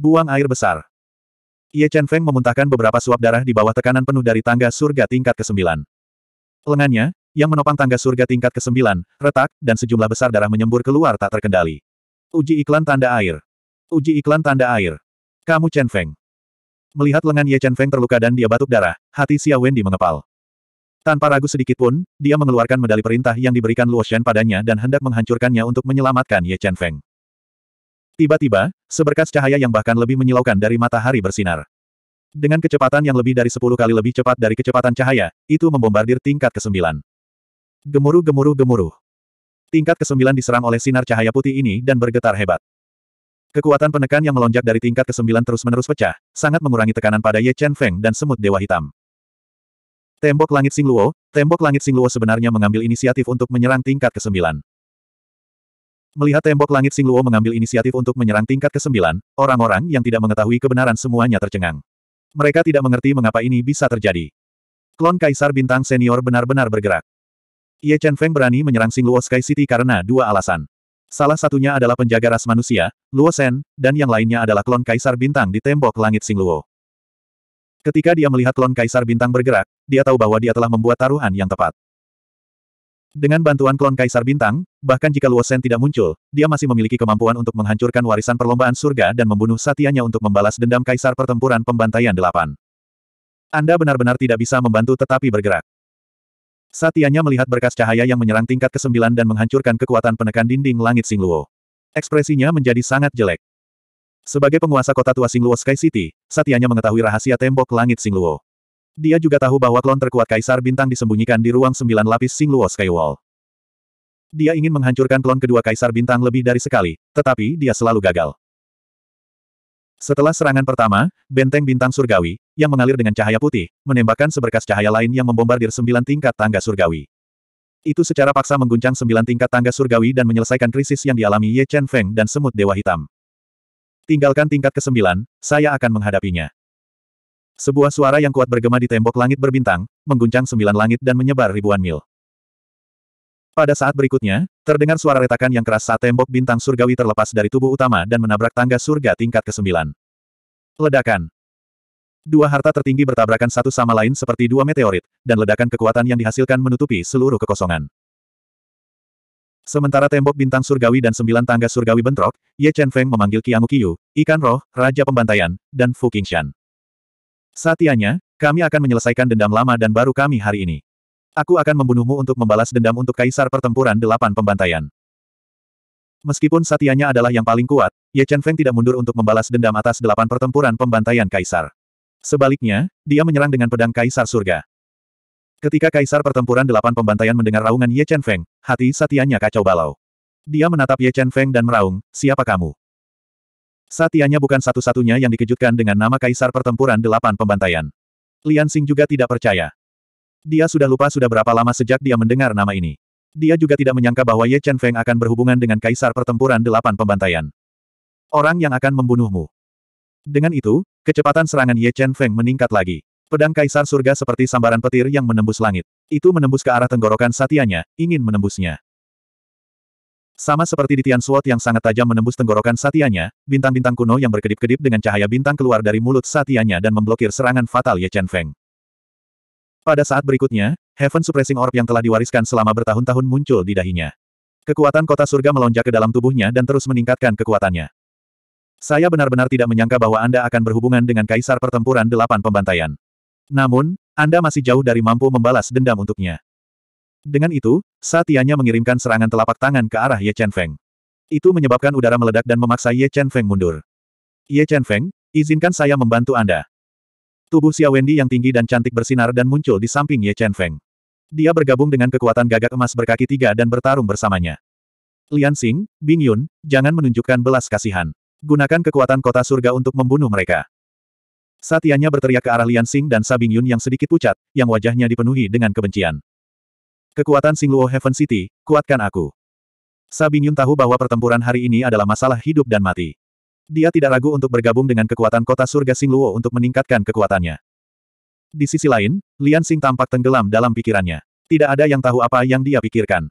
Buang air besar. Ye Chen Feng memuntahkan beberapa suap darah di bawah tekanan penuh dari tangga surga tingkat ke-9. Lengannya, yang menopang tangga surga tingkat ke-9, retak, dan sejumlah besar darah menyembur keluar tak terkendali. Uji iklan tanda air. Uji iklan tanda air. Kamu Chen Feng. Melihat lengan Ye Chen Feng terluka dan dia batuk darah, hati Xia Wendy mengepal. Tanpa ragu sedikit pun, dia mengeluarkan medali perintah yang diberikan Luo Shen padanya dan hendak menghancurkannya untuk menyelamatkan Ye Chen Feng. Tiba-tiba, seberkas cahaya yang bahkan lebih menyilaukan dari matahari bersinar. Dengan kecepatan yang lebih dari 10 kali lebih cepat dari kecepatan cahaya, itu membombardir tingkat ke-9. Gemuruh gemuruh gemuruh. Tingkat ke-9 diserang oleh sinar cahaya putih ini dan bergetar hebat. Kekuatan penekan yang melonjak dari tingkat ke-9 terus-menerus pecah, sangat mengurangi tekanan pada Ye Chen Feng dan semut dewa hitam. Tembok langit Singluo, tembok langit Singluo sebenarnya mengambil inisiatif untuk menyerang tingkat ke-9. Melihat tembok langit Singluo mengambil inisiatif untuk menyerang tingkat ke-9, orang-orang yang tidak mengetahui kebenaran semuanya tercengang. Mereka tidak mengerti mengapa ini bisa terjadi. Klon Kaisar Bintang Senior benar-benar bergerak. Ye Chen Feng berani menyerang Singluo Sky City karena dua alasan. Salah satunya adalah penjaga ras manusia, Luo Shen, dan yang lainnya adalah klon Kaisar Bintang di tembok langit Singluo. Ketika dia melihat klon Kaisar Bintang bergerak, dia tahu bahwa dia telah membuat taruhan yang tepat. Dengan bantuan klon Kaisar Bintang, bahkan jika Luo Shen tidak muncul, dia masih memiliki kemampuan untuk menghancurkan warisan perlombaan surga dan membunuh satianya untuk membalas dendam Kaisar Pertempuran Pembantaian Delapan. Anda benar-benar tidak bisa membantu tetapi bergerak. Satianya melihat berkas cahaya yang menyerang tingkat ke-9 dan menghancurkan kekuatan penekan dinding langit Singluo. Ekspresinya menjadi sangat jelek. Sebagai penguasa kota tua Singluo Sky City, Satianya mengetahui rahasia tembok langit Singluo. Dia juga tahu bahwa klon terkuat Kaisar Bintang disembunyikan di ruang sembilan lapis Sing Luo Skywall. Dia ingin menghancurkan klon kedua Kaisar Bintang lebih dari sekali, tetapi dia selalu gagal. Setelah serangan pertama, benteng bintang surgawi, yang mengalir dengan cahaya putih, menembakkan seberkas cahaya lain yang membombardir sembilan tingkat tangga surgawi. Itu secara paksa mengguncang sembilan tingkat tangga surgawi dan menyelesaikan krisis yang dialami Ye Chen Feng dan Semut Dewa Hitam. Tinggalkan tingkat ke-9, saya akan menghadapinya. Sebuah suara yang kuat bergema di tembok langit berbintang, mengguncang sembilan langit dan menyebar ribuan mil. Pada saat berikutnya, terdengar suara retakan yang keras saat tembok bintang surgawi terlepas dari tubuh utama dan menabrak tangga surga tingkat ke-9. Ledakan. Dua harta tertinggi bertabrakan satu sama lain seperti dua meteorit, dan ledakan kekuatan yang dihasilkan menutupi seluruh kekosongan. Sementara tembok bintang surgawi dan sembilan tangga surgawi bentrok, Ye Chen Feng memanggil Qiang Qiyu, ikan roh, raja pembantaian, dan Fu Qingshan. Satianya, kami akan menyelesaikan dendam lama dan baru kami hari ini. Aku akan membunuhmu untuk membalas dendam untuk kaisar pertempuran delapan pembantaian. Meskipun Satianya adalah yang paling kuat, Ye Chen Feng tidak mundur untuk membalas dendam atas delapan pertempuran pembantaian kaisar. Sebaliknya, dia menyerang dengan pedang kaisar surga. Ketika kaisar pertempuran delapan pembantaian mendengar raungan Ye Chen Feng, hati Satianya kacau balau. Dia menatap Ye Chen Feng dan meraung, siapa kamu? Satianya bukan satu-satunya yang dikejutkan dengan nama Kaisar Pertempuran Delapan Pembantaian. Lian Xing juga tidak percaya. Dia sudah lupa sudah berapa lama sejak dia mendengar nama ini. Dia juga tidak menyangka bahwa Ye Chen Feng akan berhubungan dengan Kaisar Pertempuran Delapan Pembantaian. Orang yang akan membunuhmu. Dengan itu, kecepatan serangan Ye Chen Feng meningkat lagi. Pedang Kaisar Surga seperti sambaran petir yang menembus langit. Itu menembus ke arah tenggorokan Satianya, ingin menembusnya. Sama seperti di Tian Suot yang sangat tajam menembus tenggorokan satianya, bintang-bintang kuno yang berkedip-kedip dengan cahaya bintang keluar dari mulut satianya dan memblokir serangan fatal Ye Chen Feng. Pada saat berikutnya, Heaven Suppressing Orb yang telah diwariskan selama bertahun-tahun muncul di dahinya. Kekuatan kota surga melonjak ke dalam tubuhnya dan terus meningkatkan kekuatannya. Saya benar-benar tidak menyangka bahwa Anda akan berhubungan dengan Kaisar Pertempuran Delapan Pembantaian. Namun, Anda masih jauh dari mampu membalas dendam untuknya. Dengan itu, Satianya mengirimkan serangan telapak tangan ke arah Ye Chen Feng. Itu menyebabkan udara meledak dan memaksa Ye Chen Feng mundur. Ye Chen Feng, izinkan saya membantu Anda. Tubuh Xia Wendy yang tinggi dan cantik bersinar dan muncul di samping Ye Chen Feng. Dia bergabung dengan kekuatan gagak emas berkaki tiga dan bertarung bersamanya. Lian Xing, Bing Yun, jangan menunjukkan belas kasihan. Gunakan kekuatan kota surga untuk membunuh mereka. Satianya berteriak ke arah Lian Xing dan Sabing Yun yang sedikit pucat, yang wajahnya dipenuhi dengan kebencian. Kekuatan Singluo Heaven City, kuatkan aku. Yun tahu bahwa pertempuran hari ini adalah masalah hidup dan mati. Dia tidak ragu untuk bergabung dengan kekuatan kota surga Singluo untuk meningkatkan kekuatannya. Di sisi lain, Lian Xing tampak tenggelam dalam pikirannya. Tidak ada yang tahu apa yang dia pikirkan.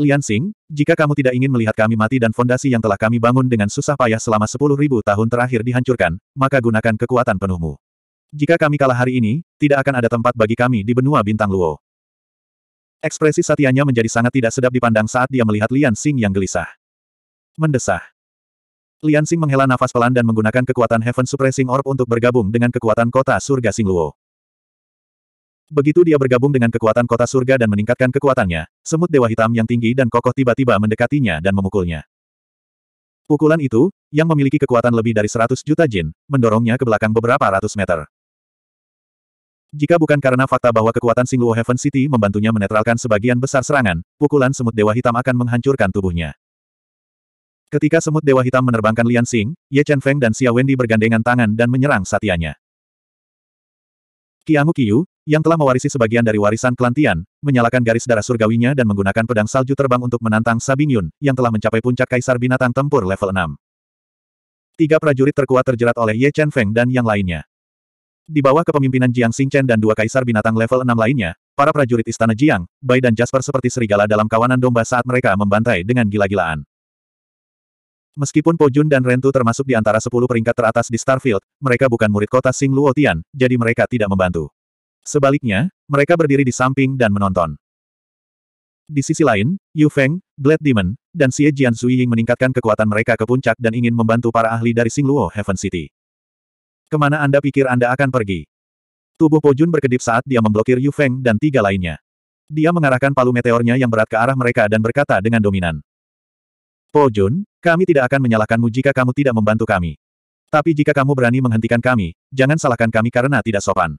Lian Xing, jika kamu tidak ingin melihat kami mati dan fondasi yang telah kami bangun dengan susah payah selama sepuluh ribu tahun terakhir dihancurkan, maka gunakan kekuatan penuhmu. Jika kami kalah hari ini, tidak akan ada tempat bagi kami di benua bintang Luo. Ekspresi satianya menjadi sangat tidak sedap dipandang saat dia melihat Lian Xing yang gelisah. Mendesah. Lian Xing menghela nafas pelan dan menggunakan kekuatan Heaven Suppressing Orb untuk bergabung dengan kekuatan kota surga Singluo. Begitu dia bergabung dengan kekuatan kota surga dan meningkatkan kekuatannya, semut dewa hitam yang tinggi dan kokoh tiba-tiba mendekatinya dan memukulnya. Pukulan itu, yang memiliki kekuatan lebih dari 100 juta jin, mendorongnya ke belakang beberapa ratus meter. Jika bukan karena fakta bahwa kekuatan Singluo Heaven City membantunya menetralkan sebagian besar serangan, pukulan semut dewa hitam akan menghancurkan tubuhnya. Ketika semut dewa hitam menerbangkan Lian Xing, Ye Chen Feng dan Xia Wendy bergandengan tangan dan menyerang satianya. Qianggu Qiyu, yang telah mewarisi sebagian dari warisan kelantian, menyalakan garis darah surgawinya dan menggunakan pedang salju terbang untuk menantang Sabing Yun, yang telah mencapai puncak kaisar binatang tempur level 6. Tiga prajurit terkuat terjerat oleh Ye Chen Feng dan yang lainnya. Di bawah kepemimpinan Jiang Xingchen dan dua kaisar binatang level 6 lainnya, para prajurit istana Jiang, Bai dan Jasper seperti serigala dalam kawanan domba saat mereka membantai dengan gila-gilaan. Meskipun Po Jun dan Rentu termasuk di antara 10 peringkat teratas di Starfield, mereka bukan murid kota Sing Luotian, jadi mereka tidak membantu. Sebaliknya, mereka berdiri di samping dan menonton. Di sisi lain, Yu Feng, Blade Demon, dan Xie Jian Zuying meningkatkan kekuatan mereka ke puncak dan ingin membantu para ahli dari Sing Luo Heaven City. Kemana Anda pikir Anda akan pergi? Tubuh Pojun berkedip saat dia memblokir Yu Feng dan tiga lainnya. Dia mengarahkan palu meteornya yang berat ke arah mereka dan berkata dengan dominan. "Po Jun, kami tidak akan menyalahkanmu jika kamu tidak membantu kami. Tapi jika kamu berani menghentikan kami, jangan salahkan kami karena tidak sopan.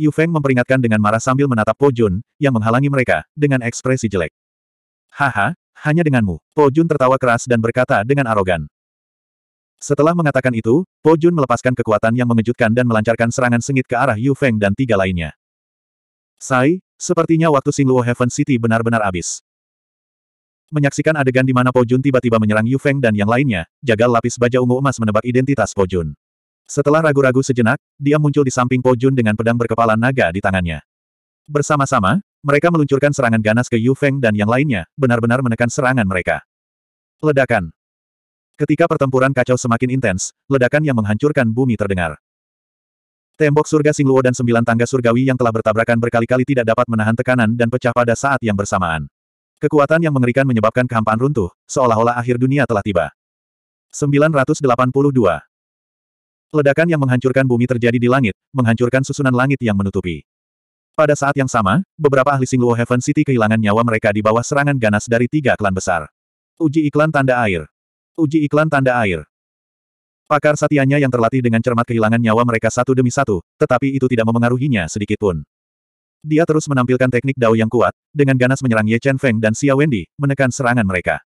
Yu Feng memperingatkan dengan marah sambil menatap Po Jun yang menghalangi mereka, dengan ekspresi jelek. Haha, hanya denganmu. Po Jun tertawa keras dan berkata dengan arogan. Setelah mengatakan itu, Po Jun melepaskan kekuatan yang mengejutkan dan melancarkan serangan sengit ke arah Yu Feng dan tiga lainnya. Sai, sepertinya waktu Singluo Heaven City benar-benar habis. Menyaksikan adegan di mana Po Jun tiba-tiba menyerang Yu Feng dan yang lainnya, jagal lapis baja ungu emas menebak identitas Po Jun. Setelah ragu-ragu sejenak, dia muncul di samping Po Jun dengan pedang berkepala naga di tangannya. Bersama-sama, mereka meluncurkan serangan ganas ke Yu Feng dan yang lainnya, benar-benar menekan serangan mereka. Ledakan Ketika pertempuran kacau semakin intens, ledakan yang menghancurkan bumi terdengar. Tembok surga Singluo dan sembilan tangga surgawi yang telah bertabrakan berkali-kali tidak dapat menahan tekanan dan pecah pada saat yang bersamaan. Kekuatan yang mengerikan menyebabkan kehampaan runtuh, seolah-olah akhir dunia telah tiba. 982. Ledakan yang menghancurkan bumi terjadi di langit, menghancurkan susunan langit yang menutupi. Pada saat yang sama, beberapa ahli Singluo Heaven City kehilangan nyawa mereka di bawah serangan ganas dari tiga klan besar. Uji iklan tanda air. Uji iklan tanda air. Pakar satianya yang terlatih dengan cermat kehilangan nyawa mereka satu demi satu, tetapi itu tidak memengaruhinya sedikitpun. Dia terus menampilkan teknik dao yang kuat, dengan ganas menyerang Ye Chen Feng dan Xia Wendy, menekan serangan mereka.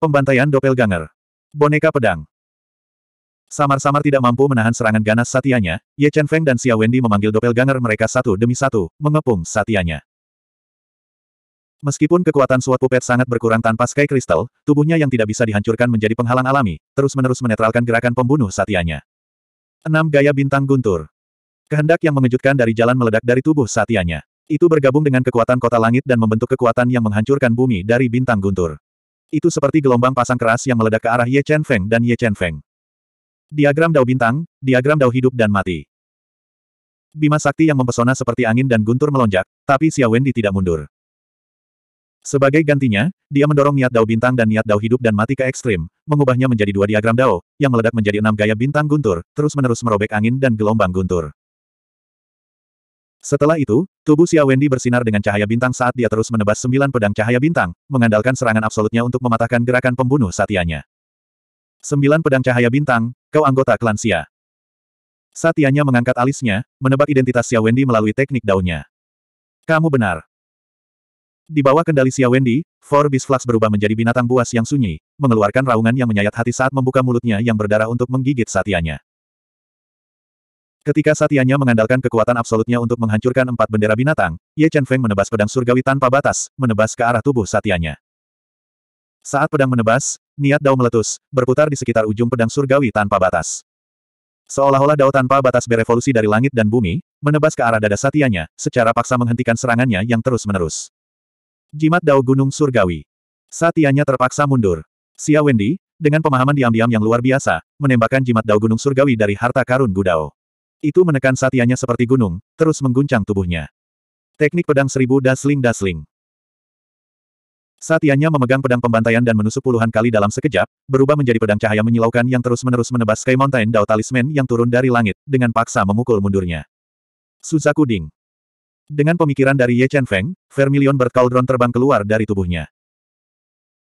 Pembantaian Doppelganger. Boneka pedang. Samar-samar tidak mampu menahan serangan ganas satianya, Ye Chen Feng dan Xia Wendy memanggil Doppelganger mereka satu demi satu, mengepung satianya. Meskipun kekuatan suat pupet sangat berkurang tanpa Sky Crystal, tubuhnya yang tidak bisa dihancurkan menjadi penghalang alami, terus-menerus menetralkan gerakan pembunuh satianya. 6. Gaya Bintang Guntur Kehendak yang mengejutkan dari jalan meledak dari tubuh satianya. Itu bergabung dengan kekuatan kota langit dan membentuk kekuatan yang menghancurkan bumi dari Bintang Guntur. Itu seperti gelombang pasang keras yang meledak ke arah Ye Chen Feng dan Ye Chen Feng. Diagram Dao Bintang, Diagram Dao Hidup dan Mati. Bima sakti yang mempesona seperti angin dan guntur melonjak, tapi Xiao Wendi tidak mundur. Sebagai gantinya, dia mendorong niat Dao bintang dan niat Dao hidup dan mati ke ekstrim, mengubahnya menjadi dua diagram Dao, yang meledak menjadi enam gaya bintang guntur, terus-menerus merobek angin dan gelombang guntur. Setelah itu, tubuh Xia Wendy bersinar dengan cahaya bintang saat dia terus menebas sembilan pedang cahaya bintang, mengandalkan serangan absolutnya untuk mematahkan gerakan pembunuh satianya. Sembilan pedang cahaya bintang, kau anggota klan Xia. Satianya mengangkat alisnya, menebak identitas Xia Wendy melalui teknik daunnya. Kamu benar. Di bawah kendali Xia Wendy, Forbes Flux berubah menjadi binatang buas yang sunyi, mengeluarkan raungan yang menyayat hati saat membuka mulutnya yang berdarah untuk menggigit satianya. Ketika satianya mengandalkan kekuatan absolutnya untuk menghancurkan empat bendera binatang, Ye Chen Feng menebas pedang surgawi tanpa batas, menebas ke arah tubuh satianya. Saat pedang menebas, niat dao meletus, berputar di sekitar ujung pedang surgawi tanpa batas. Seolah-olah dao tanpa batas berevolusi dari langit dan bumi, menebas ke arah dada satianya, secara paksa menghentikan serangannya yang terus-menerus. Jimat Dao Gunung Surgawi. Satianya terpaksa mundur. Xia Wendy, dengan pemahaman diam-diam yang luar biasa, menembakkan jimat Dao Gunung Surgawi dari harta karun Gudao. Itu menekan satianya seperti gunung, terus mengguncang tubuhnya. Teknik pedang seribu dasling-dasling. Satianya memegang pedang pembantaian dan menusuk puluhan kali dalam sekejap, berubah menjadi pedang cahaya menyilaukan yang terus-menerus menebas Sky Mountain Dao Talisman yang turun dari langit, dengan paksa memukul mundurnya. Suzaku Ding. Dengan pemikiran dari Ye Chen Feng, Vermilion Cauldron terbang keluar dari tubuhnya.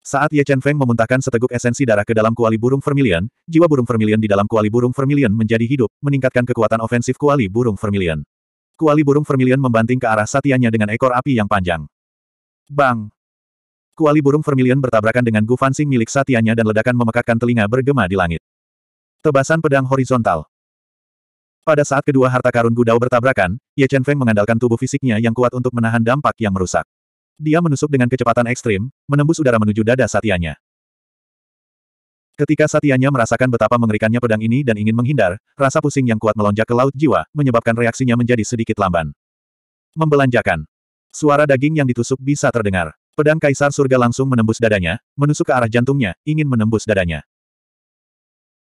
Saat Ye Chen Feng memuntahkan seteguk esensi darah ke dalam kuali burung Vermilion, jiwa burung Vermilion di dalam kuali burung Vermilion menjadi hidup, meningkatkan kekuatan ofensif kuali burung Vermilion. Kuali burung Vermilion membanting ke arah satianya dengan ekor api yang panjang. Bang! Kuali burung Vermilion bertabrakan dengan Gu Fansing milik satianya dan ledakan memekakkan telinga bergema di langit. Tebasan pedang horizontal. Pada saat kedua harta karun Gudao bertabrakan, Ye Chen Feng mengandalkan tubuh fisiknya yang kuat untuk menahan dampak yang merusak. Dia menusuk dengan kecepatan ekstrim, menembus udara menuju dada satianya. Ketika satianya merasakan betapa mengerikannya pedang ini dan ingin menghindar, rasa pusing yang kuat melonjak ke laut jiwa, menyebabkan reaksinya menjadi sedikit lamban. Membelanjakan. Suara daging yang ditusuk bisa terdengar. Pedang Kaisar Surga langsung menembus dadanya, menusuk ke arah jantungnya, ingin menembus dadanya.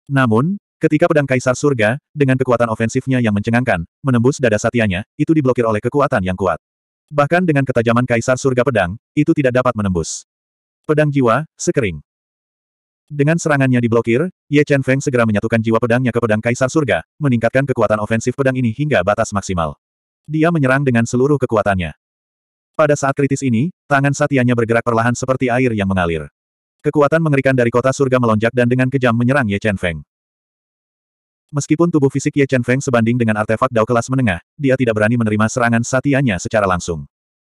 Namun, Ketika pedang Kaisar Surga, dengan kekuatan ofensifnya yang mencengangkan, menembus dada satianya, itu diblokir oleh kekuatan yang kuat. Bahkan dengan ketajaman Kaisar Surga pedang, itu tidak dapat menembus. Pedang jiwa, sekering. Dengan serangannya diblokir, Ye Chen Feng segera menyatukan jiwa pedangnya ke pedang Kaisar Surga, meningkatkan kekuatan ofensif pedang ini hingga batas maksimal. Dia menyerang dengan seluruh kekuatannya. Pada saat kritis ini, tangan satianya bergerak perlahan seperti air yang mengalir. Kekuatan mengerikan dari kota surga melonjak dan dengan kejam menyerang Ye Chen Feng. Meskipun tubuh fisik Ye Chen Feng sebanding dengan artefak Dao kelas menengah, dia tidak berani menerima serangan Satianya secara langsung.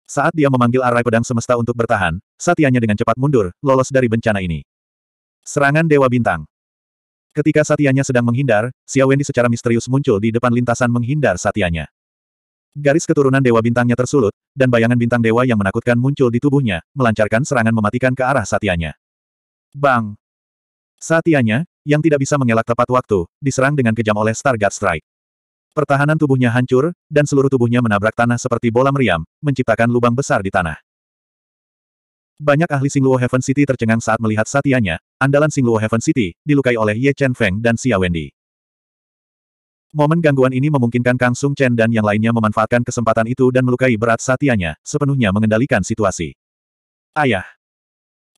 Saat dia memanggil arai pedang semesta untuk bertahan, Satianya dengan cepat mundur, lolos dari bencana ini. Serangan Dewa Bintang Ketika Satianya sedang menghindar, Xiao Wenli secara misterius muncul di depan lintasan menghindar Satianya. Garis keturunan Dewa Bintangnya tersulut, dan bayangan bintang Dewa yang menakutkan muncul di tubuhnya, melancarkan serangan mematikan ke arah Satianya. Bang! Satianya, yang tidak bisa mengelak tepat waktu, diserang dengan kejam oleh Stargard Strike. Pertahanan tubuhnya hancur, dan seluruh tubuhnya menabrak tanah seperti bola meriam, menciptakan lubang besar di tanah. Banyak ahli Singluo Heaven City tercengang saat melihat satianya, andalan Singluo Heaven City, dilukai oleh Ye Chen Feng dan Xia Wendy. Momen gangguan ini memungkinkan Kang Sung Chen dan yang lainnya memanfaatkan kesempatan itu dan melukai berat satianya, sepenuhnya mengendalikan situasi. Ayah!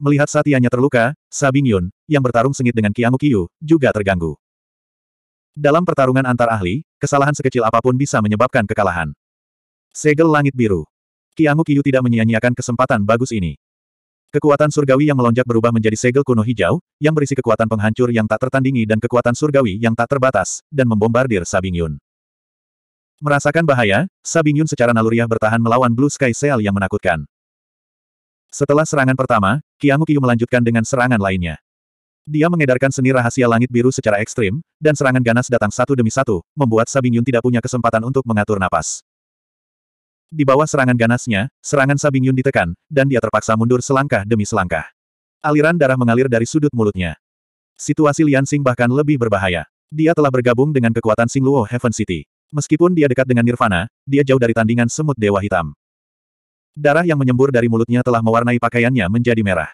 Melihat satianya terluka, Sabing Yun, yang bertarung sengit dengan Qiangwu Qiyu, juga terganggu. Dalam pertarungan antar ahli, kesalahan sekecil apapun bisa menyebabkan kekalahan. Segel Langit Biru. Qiangwu Qiyu tidak menyia-nyiakan kesempatan bagus ini. Kekuatan surgawi yang melonjak berubah menjadi segel kuno hijau, yang berisi kekuatan penghancur yang tak tertandingi dan kekuatan surgawi yang tak terbatas, dan membombardir Sabing Yun. Merasakan bahaya, Sabing Yun secara naluriah bertahan melawan Blue Sky Seal yang menakutkan. Setelah serangan pertama, Qianghu Qiu melanjutkan dengan serangan lainnya. Dia mengedarkan seni rahasia langit biru secara ekstrim, dan serangan ganas datang satu demi satu, membuat Sabing Yun tidak punya kesempatan untuk mengatur napas. Di bawah serangan ganasnya, serangan Sabing Yun ditekan, dan dia terpaksa mundur selangkah demi selangkah. Aliran darah mengalir dari sudut mulutnya. Situasi Lian Xing bahkan lebih berbahaya. Dia telah bergabung dengan kekuatan Luo Heaven City. Meskipun dia dekat dengan Nirvana, dia jauh dari tandingan semut Dewa Hitam. Darah yang menyembur dari mulutnya telah mewarnai pakaiannya menjadi merah.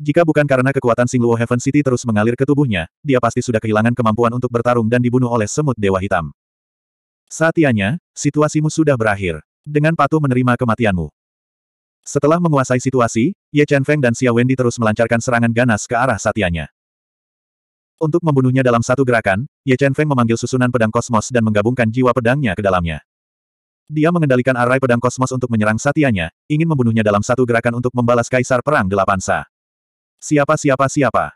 Jika bukan karena kekuatan Singluo Heaven City terus mengalir ke tubuhnya, dia pasti sudah kehilangan kemampuan untuk bertarung dan dibunuh oleh semut dewa hitam. Saatnya, situasimu sudah berakhir. Dengan patuh menerima kematianmu. Setelah menguasai situasi, Ye Chen Feng dan Xia Wendy terus melancarkan serangan ganas ke arah Satianya. Untuk membunuhnya dalam satu gerakan, Ye Chen Feng memanggil susunan pedang kosmos dan menggabungkan jiwa pedangnya ke dalamnya. Dia mengendalikan arai pedang kosmos untuk menyerang satianya, ingin membunuhnya dalam satu gerakan untuk membalas kaisar perang delapan Siapa siapa siapa?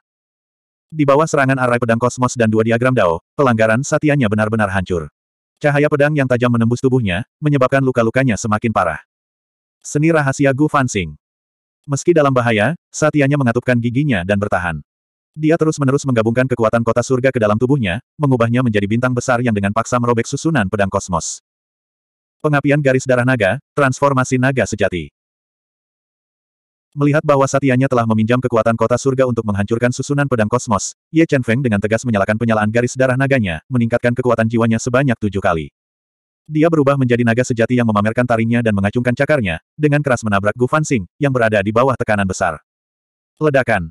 Di bawah serangan arai pedang kosmos dan dua diagram Dao, pelanggaran satianya benar-benar hancur. Cahaya pedang yang tajam menembus tubuhnya, menyebabkan luka-lukanya semakin parah. Seni rahasia Gu Fansing. Meski dalam bahaya, satianya mengatupkan giginya dan bertahan. Dia terus-menerus menggabungkan kekuatan kota surga ke dalam tubuhnya, mengubahnya menjadi bintang besar yang dengan paksa merobek susunan pedang kosmos. Pengapian garis darah naga, transformasi naga sejati. Melihat bahwa satianya telah meminjam kekuatan kota surga untuk menghancurkan susunan pedang kosmos, Ye Chen Feng dengan tegas menyalakan penyalaan garis darah naganya, meningkatkan kekuatan jiwanya sebanyak tujuh kali. Dia berubah menjadi naga sejati yang memamerkan taringnya dan mengacungkan cakarnya, dengan keras menabrak Gu Fansing, yang berada di bawah tekanan besar. Ledakan.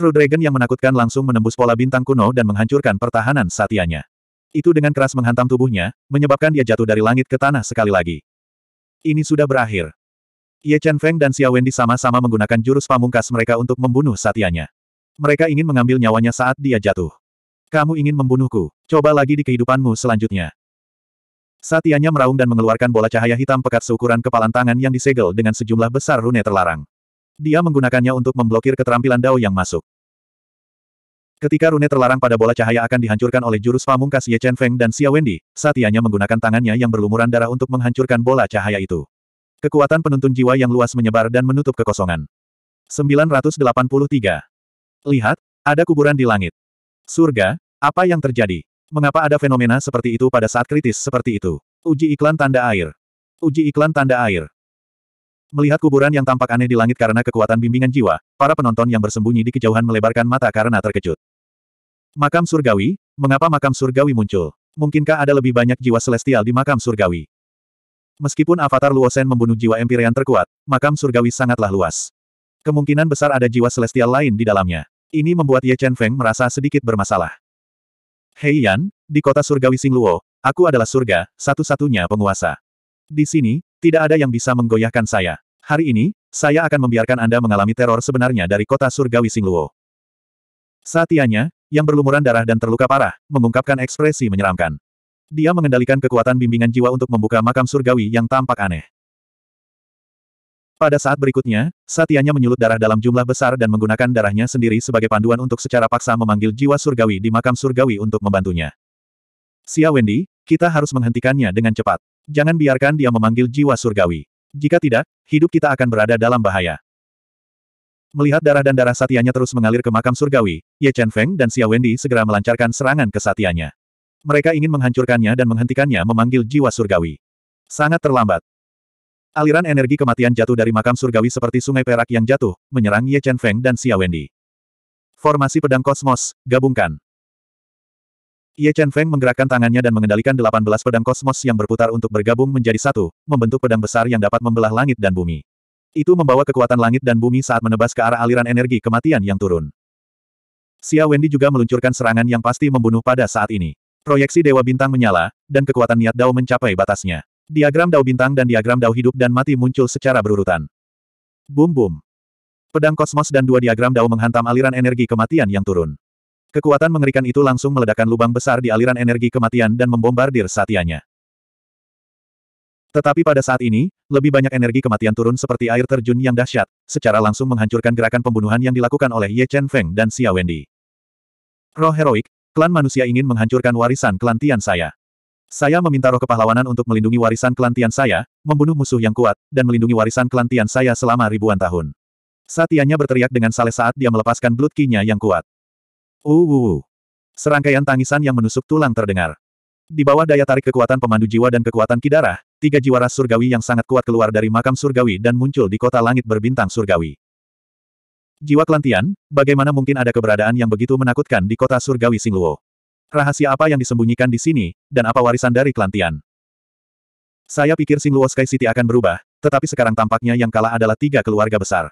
True Dragon yang menakutkan langsung menembus pola bintang kuno dan menghancurkan pertahanan satianya. Itu dengan keras menghantam tubuhnya, menyebabkan dia jatuh dari langit ke tanah sekali lagi. Ini sudah berakhir. Ye Chen Feng dan Xia Wendy sama-sama menggunakan jurus pamungkas mereka untuk membunuh satianya. Mereka ingin mengambil nyawanya saat dia jatuh. Kamu ingin membunuhku, coba lagi di kehidupanmu selanjutnya. Satianya meraung dan mengeluarkan bola cahaya hitam pekat seukuran kepalan tangan yang disegel dengan sejumlah besar rune terlarang. Dia menggunakannya untuk memblokir keterampilan Dao yang masuk. Ketika rune terlarang pada bola cahaya akan dihancurkan oleh jurus pamungkas Ye Chen Feng dan Xia Wendy, Satianya menggunakan tangannya yang berlumuran darah untuk menghancurkan bola cahaya itu. Kekuatan penuntun jiwa yang luas menyebar dan menutup kekosongan. 983. Lihat, ada kuburan di langit. Surga, apa yang terjadi? Mengapa ada fenomena seperti itu pada saat kritis seperti itu? Uji iklan tanda air. Uji iklan tanda air. Melihat kuburan yang tampak aneh di langit karena kekuatan bimbingan jiwa, para penonton yang bersembunyi di kejauhan melebarkan mata karena terkejut. Makam surgawi, mengapa makam surgawi muncul? Mungkinkah ada lebih banyak jiwa celestial di makam surgawi? Meskipun avatar Luosen membunuh jiwa Empyrean terkuat, makam surgawi sangatlah luas. Kemungkinan besar ada jiwa celestial lain di dalamnya. Ini membuat Ye Chen Feng merasa sedikit bermasalah. Hei Yan, di kota surgawi Singluo, aku adalah surga, satu-satunya penguasa. Di sini, tidak ada yang bisa menggoyahkan saya. Hari ini, saya akan membiarkan Anda mengalami teror sebenarnya dari kota surgawi Singluo. Luo. Saatianya, yang berlumuran darah dan terluka parah, mengungkapkan ekspresi menyeramkan. Dia mengendalikan kekuatan bimbingan jiwa untuk membuka makam surgawi yang tampak aneh. Pada saat berikutnya, satianya menyulut darah dalam jumlah besar dan menggunakan darahnya sendiri sebagai panduan untuk secara paksa memanggil jiwa surgawi di makam surgawi untuk membantunya. Sia Wendy, kita harus menghentikannya dengan cepat. Jangan biarkan dia memanggil jiwa surgawi. Jika tidak, hidup kita akan berada dalam bahaya. Melihat darah dan darah satianya terus mengalir ke makam surgawi, Ye Chen Feng dan Xia Wendy segera melancarkan serangan ke satianya. Mereka ingin menghancurkannya dan menghentikannya memanggil jiwa surgawi. Sangat terlambat. Aliran energi kematian jatuh dari makam surgawi seperti sungai perak yang jatuh, menyerang Ye Chen Feng dan Xia Wendy. Formasi pedang kosmos, gabungkan. Ye Chen Feng menggerakkan tangannya dan mengendalikan 18 pedang kosmos yang berputar untuk bergabung menjadi satu, membentuk pedang besar yang dapat membelah langit dan bumi. Itu membawa kekuatan langit dan bumi saat menebas ke arah aliran energi kematian yang turun. Xia Wendy juga meluncurkan serangan yang pasti membunuh pada saat ini. Proyeksi Dewa Bintang menyala, dan kekuatan niat Dao mencapai batasnya. Diagram Dao Bintang dan diagram Dao Hidup dan Mati muncul secara berurutan. Bum-bum. Pedang kosmos dan dua diagram Dao menghantam aliran energi kematian yang turun. Kekuatan mengerikan itu langsung meledakkan lubang besar di aliran energi kematian dan membombardir satianya. Tetapi pada saat ini, lebih banyak energi kematian turun seperti air terjun yang dahsyat, secara langsung menghancurkan gerakan pembunuhan yang dilakukan oleh Ye Chen Feng dan Xia Wendy. Roh heroik, klan manusia ingin menghancurkan warisan klan Tian saya. Saya meminta roh kepahlawanan untuk melindungi warisan klan Tian saya, membunuh musuh yang kuat, dan melindungi warisan klan Tian saya selama ribuan tahun. Satianya berteriak dengan sale saat dia melepaskan blood kinya yang kuat. Uwuwu. Serangkaian tangisan yang menusuk tulang terdengar. Di bawah daya tarik kekuatan pemandu jiwa dan kekuatan kidarah, tiga jiwa ras surgawi yang sangat kuat keluar dari makam surgawi dan muncul di kota langit berbintang surgawi. Jiwa Kelantian, bagaimana mungkin ada keberadaan yang begitu menakutkan di kota surgawi Singluo? Rahasia apa yang disembunyikan di sini, dan apa warisan dari Kelantian? Saya pikir Singluo Sky City akan berubah, tetapi sekarang tampaknya yang kalah adalah tiga keluarga besar.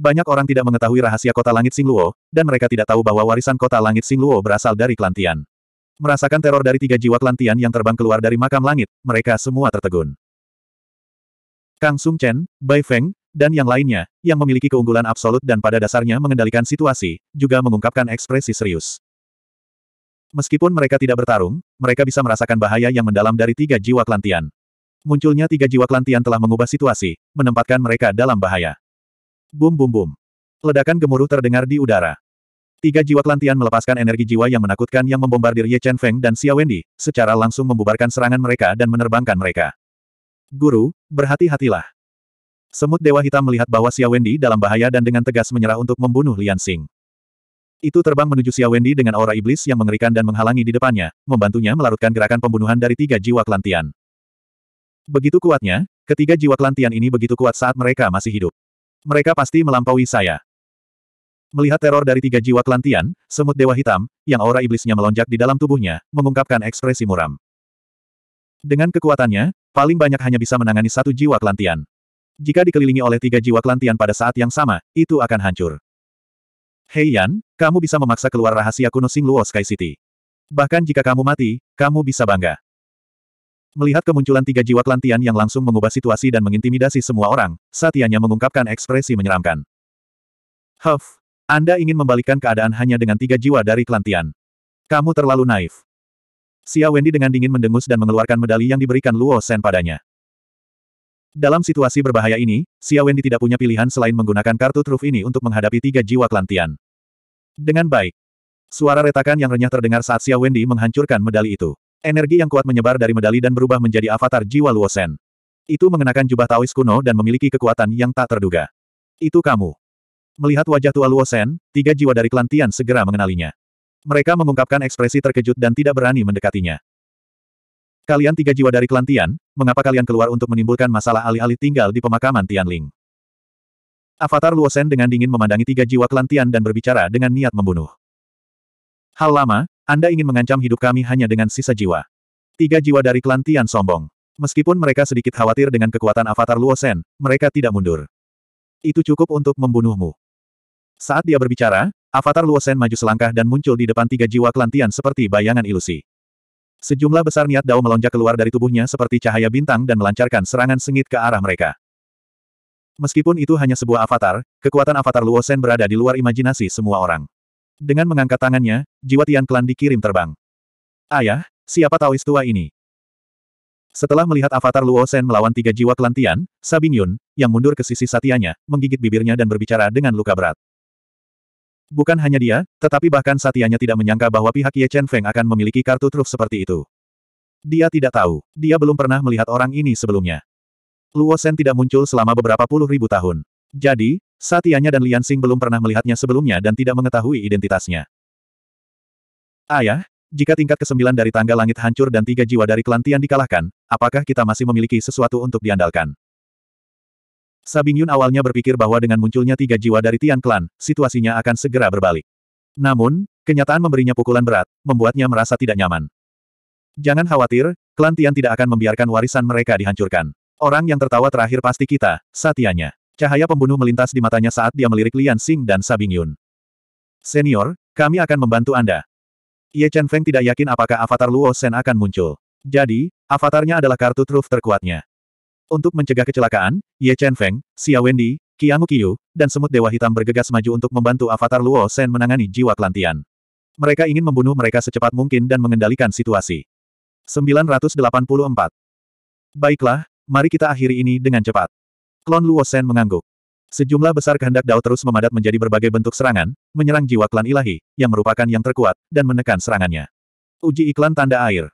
Banyak orang tidak mengetahui rahasia kota langit Singluo, dan mereka tidak tahu bahwa warisan kota langit Singluo berasal dari Kelantian. Merasakan teror dari tiga jiwa kelantian yang terbang keluar dari makam langit, mereka semua tertegun. Kang Sung Chen, Bai Feng, dan yang lainnya, yang memiliki keunggulan absolut dan pada dasarnya mengendalikan situasi, juga mengungkapkan ekspresi serius. Meskipun mereka tidak bertarung, mereka bisa merasakan bahaya yang mendalam dari tiga jiwa kelantian. Munculnya tiga jiwa kelantian telah mengubah situasi, menempatkan mereka dalam bahaya. Bum bum bum. Ledakan gemuruh terdengar di udara. Tiga jiwa kelantian melepaskan energi jiwa yang menakutkan yang membombardir Ye Chen Feng dan Xia Wendy, secara langsung membubarkan serangan mereka dan menerbangkan mereka. Guru, berhati-hatilah. Semut Dewa Hitam melihat bahwa Xia Wendy dalam bahaya dan dengan tegas menyerah untuk membunuh Lian Xing. Itu terbang menuju Xia Wendy dengan aura iblis yang mengerikan dan menghalangi di depannya, membantunya melarutkan gerakan pembunuhan dari tiga jiwa kelantian. Begitu kuatnya, ketiga jiwa kelantian ini begitu kuat saat mereka masih hidup. Mereka pasti melampaui saya. Melihat teror dari tiga jiwa kelantian, semut dewa hitam, yang aura iblisnya melonjak di dalam tubuhnya, mengungkapkan ekspresi muram. Dengan kekuatannya, paling banyak hanya bisa menangani satu jiwa kelantian. Jika dikelilingi oleh tiga jiwa kelantian pada saat yang sama, itu akan hancur. Hei Yan, kamu bisa memaksa keluar rahasia kuno Sing Luo Sky City. Bahkan jika kamu mati, kamu bisa bangga. Melihat kemunculan tiga jiwa kelantian yang langsung mengubah situasi dan mengintimidasi semua orang, Satianya mengungkapkan ekspresi menyeramkan. Huff, anda ingin membalikkan keadaan hanya dengan tiga jiwa dari kelantian. Kamu terlalu naif. Xia Wendy dengan dingin mendengus dan mengeluarkan medali yang diberikan Luo Sen padanya. Dalam situasi berbahaya ini, Xia Wendy tidak punya pilihan selain menggunakan kartu truf ini untuk menghadapi tiga jiwa kelantian. Dengan baik. Suara retakan yang renyah terdengar saat Xia Wendy menghancurkan medali itu. Energi yang kuat menyebar dari medali dan berubah menjadi avatar jiwa Luo Sen. Itu mengenakan jubah Taois kuno dan memiliki kekuatan yang tak terduga. Itu kamu. Melihat wajah tua Luo Shen, tiga jiwa dari klan Tian segera mengenalinya. Mereka mengungkapkan ekspresi terkejut dan tidak berani mendekatinya. Kalian tiga jiwa dari klan Tian, mengapa kalian keluar untuk menimbulkan masalah alih-alih tinggal di pemakaman Tianling? Avatar Luo Shen dengan dingin memandangi tiga jiwa klan Tian dan berbicara dengan niat membunuh. Hal lama, Anda ingin mengancam hidup kami hanya dengan sisa jiwa. Tiga jiwa dari klan Tian sombong. Meskipun mereka sedikit khawatir dengan kekuatan Avatar Luo Shen, mereka tidak mundur. Itu cukup untuk membunuhmu. Saat dia berbicara, avatar Luosen maju selangkah dan muncul di depan tiga jiwa kelantian seperti bayangan ilusi. Sejumlah besar niat Dao melonjak keluar dari tubuhnya seperti cahaya bintang dan melancarkan serangan sengit ke arah mereka. Meskipun itu hanya sebuah avatar, kekuatan avatar Luosen berada di luar imajinasi semua orang. Dengan mengangkat tangannya, jiwa Tian Klan dikirim terbang. Ayah, siapa tahu tua ini? Setelah melihat avatar Luosen melawan tiga jiwa kelantian, Sabing Yun, yang mundur ke sisi satianya, menggigit bibirnya dan berbicara dengan luka berat. Bukan hanya dia, tetapi bahkan Satianya tidak menyangka bahwa pihak Ye Chen Feng akan memiliki kartu truf seperti itu. Dia tidak tahu, dia belum pernah melihat orang ini sebelumnya. Luo Shen tidak muncul selama beberapa puluh ribu tahun. Jadi, Satianya dan Lian Xing belum pernah melihatnya sebelumnya dan tidak mengetahui identitasnya. Ayah, jika tingkat kesembilan dari tangga langit hancur dan tiga jiwa dari kelantian dikalahkan, apakah kita masih memiliki sesuatu untuk diandalkan? Sabing Yun awalnya berpikir bahwa dengan munculnya tiga jiwa dari Tian Clan, situasinya akan segera berbalik. Namun, kenyataan memberinya pukulan berat, membuatnya merasa tidak nyaman. Jangan khawatir, klan Tian tidak akan membiarkan warisan mereka dihancurkan. Orang yang tertawa terakhir pasti kita, satianya. Cahaya pembunuh melintas di matanya saat dia melirik Lian Xing dan Sabing Yun. Senior, kami akan membantu Anda. Ye Chen Feng tidak yakin apakah avatar Luo Sen akan muncul. Jadi, avatarnya adalah kartu truf terkuatnya. Untuk mencegah kecelakaan, Ye Chen Feng, Xia Wendy, Qiang Qiyu, dan Semut Dewa Hitam bergegas maju untuk membantu Avatar Luo Shen menangani jiwa kelantian. Mereka ingin membunuh mereka secepat mungkin dan mengendalikan situasi. 984. Baiklah, mari kita akhiri ini dengan cepat. Klon Luo Shen mengangguk. Sejumlah besar kehendak Dao terus memadat menjadi berbagai bentuk serangan, menyerang jiwa klan ilahi, yang merupakan yang terkuat, dan menekan serangannya. Uji iklan tanda air.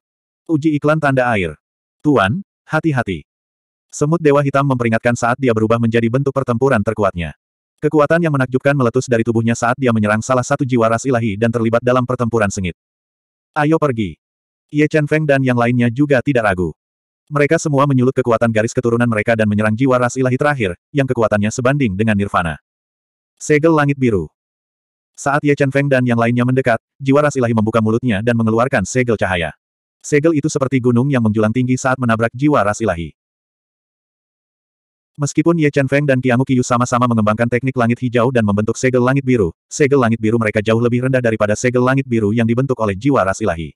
Uji iklan tanda air. Tuan, hati-hati. Semut Dewa Hitam memperingatkan saat dia berubah menjadi bentuk pertempuran terkuatnya. Kekuatan yang menakjubkan meletus dari tubuhnya saat dia menyerang salah satu jiwa ras ilahi dan terlibat dalam pertempuran sengit. Ayo pergi. Ye Chen Feng dan yang lainnya juga tidak ragu. Mereka semua menyulut kekuatan garis keturunan mereka dan menyerang jiwa ras ilahi terakhir, yang kekuatannya sebanding dengan Nirvana. Segel Langit Biru Saat Ye Chen Feng dan yang lainnya mendekat, jiwa ras ilahi membuka mulutnya dan mengeluarkan segel cahaya. Segel itu seperti gunung yang menjulang tinggi saat menabrak jiwa ras ilahi. Meskipun Ye Chen Feng dan Qiamu Qiyu sama-sama mengembangkan teknik langit hijau dan membentuk segel langit biru, segel langit biru mereka jauh lebih rendah daripada segel langit biru yang dibentuk oleh jiwa ras ilahi.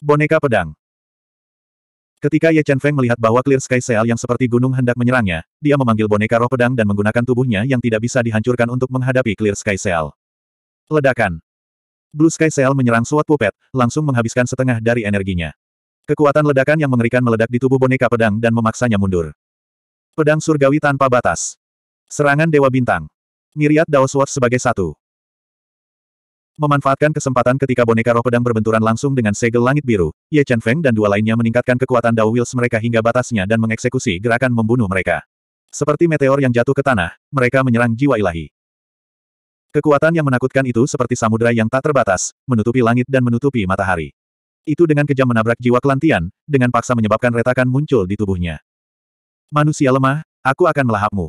Boneka Pedang Ketika Ye Chen Feng melihat bahwa Clear Sky Seal yang seperti gunung hendak menyerangnya, dia memanggil boneka roh pedang dan menggunakan tubuhnya yang tidak bisa dihancurkan untuk menghadapi Clear Sky Seal. Ledakan Blue Sky Seal menyerang Suat Pupet, langsung menghabiskan setengah dari energinya. Kekuatan ledakan yang mengerikan meledak di tubuh boneka pedang dan memaksanya mundur. Pedang surgawi tanpa batas. Serangan Dewa Bintang. Miriat Sword sebagai satu. Memanfaatkan kesempatan ketika boneka roh pedang berbenturan langsung dengan segel langit biru, Ye Chen Feng dan dua lainnya meningkatkan kekuatan Dao Wheels mereka hingga batasnya dan mengeksekusi gerakan membunuh mereka. Seperti meteor yang jatuh ke tanah, mereka menyerang jiwa ilahi. Kekuatan yang menakutkan itu seperti samudera yang tak terbatas, menutupi langit dan menutupi matahari. Itu dengan kejam menabrak jiwa kelantian, dengan paksa menyebabkan retakan muncul di tubuhnya. Manusia lemah, aku akan melahapmu.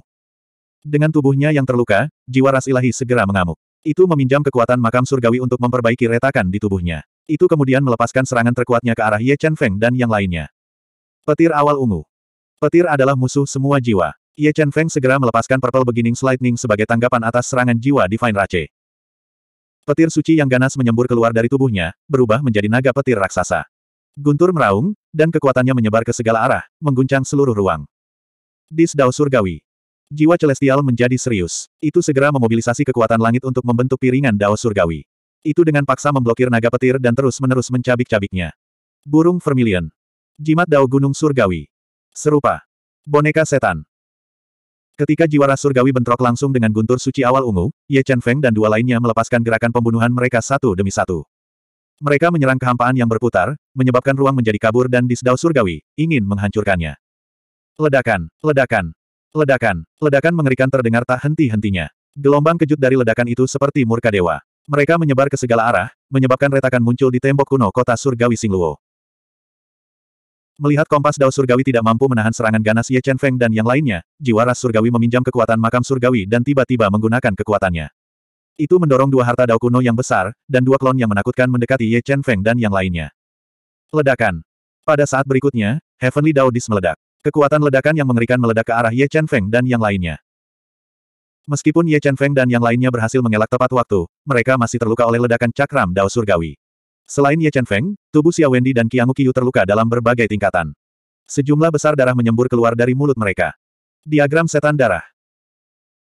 Dengan tubuhnya yang terluka, jiwa ras ilahi segera mengamuk. Itu meminjam kekuatan makam surgawi untuk memperbaiki retakan di tubuhnya. Itu kemudian melepaskan serangan terkuatnya ke arah Ye Chen Feng dan yang lainnya. Petir awal ungu. Petir adalah musuh semua jiwa. Ye Chen Feng segera melepaskan Purple Beginning Lightning sebagai tanggapan atas serangan jiwa Divine Rache. Petir suci yang ganas menyembur keluar dari tubuhnya, berubah menjadi naga petir raksasa. Guntur meraung, dan kekuatannya menyebar ke segala arah, mengguncang seluruh ruang. Disdao surgawi. Jiwa celestial menjadi serius. Itu segera memobilisasi kekuatan langit untuk membentuk piringan Dao surgawi. Itu dengan paksa memblokir naga petir dan terus-menerus mencabik-cabiknya. Burung vermilion. Jimat Dao Gunung Surgawi. Serupa. Boneka setan. Ketika jiwa ras surgawi bentrok langsung dengan guntur suci awal ungu, Ye Chen Feng dan dua lainnya melepaskan gerakan pembunuhan mereka satu demi satu. Mereka menyerang kehampaan yang berputar, menyebabkan ruang menjadi kabur dan disdao surgawi, ingin menghancurkannya. Ledakan, ledakan, ledakan, ledakan mengerikan terdengar tak henti-hentinya. Gelombang kejut dari ledakan itu seperti murka dewa. Mereka menyebar ke segala arah, menyebabkan retakan muncul di tembok kuno kota surgawi Singluo. Melihat kompas dao surgawi tidak mampu menahan serangan ganas Ye Chen Feng dan yang lainnya, jiwa ras surgawi meminjam kekuatan makam surgawi dan tiba-tiba menggunakan kekuatannya. Itu mendorong dua harta dao kuno yang besar, dan dua klon yang menakutkan mendekati Ye Chen Feng dan yang lainnya. Ledakan. Pada saat berikutnya, Heavenly Dao Dis meledak. Kekuatan ledakan yang mengerikan meledak ke arah Ye Chen Feng dan yang lainnya. Meskipun Ye Chen Feng dan yang lainnya berhasil mengelak tepat waktu, mereka masih terluka oleh ledakan cakram Dao Surgawi. Selain Ye Chen Feng, tubuh Xia Wendy dan Qiang Qiu terluka dalam berbagai tingkatan. Sejumlah besar darah menyembur keluar dari mulut mereka. Diagram setan darah.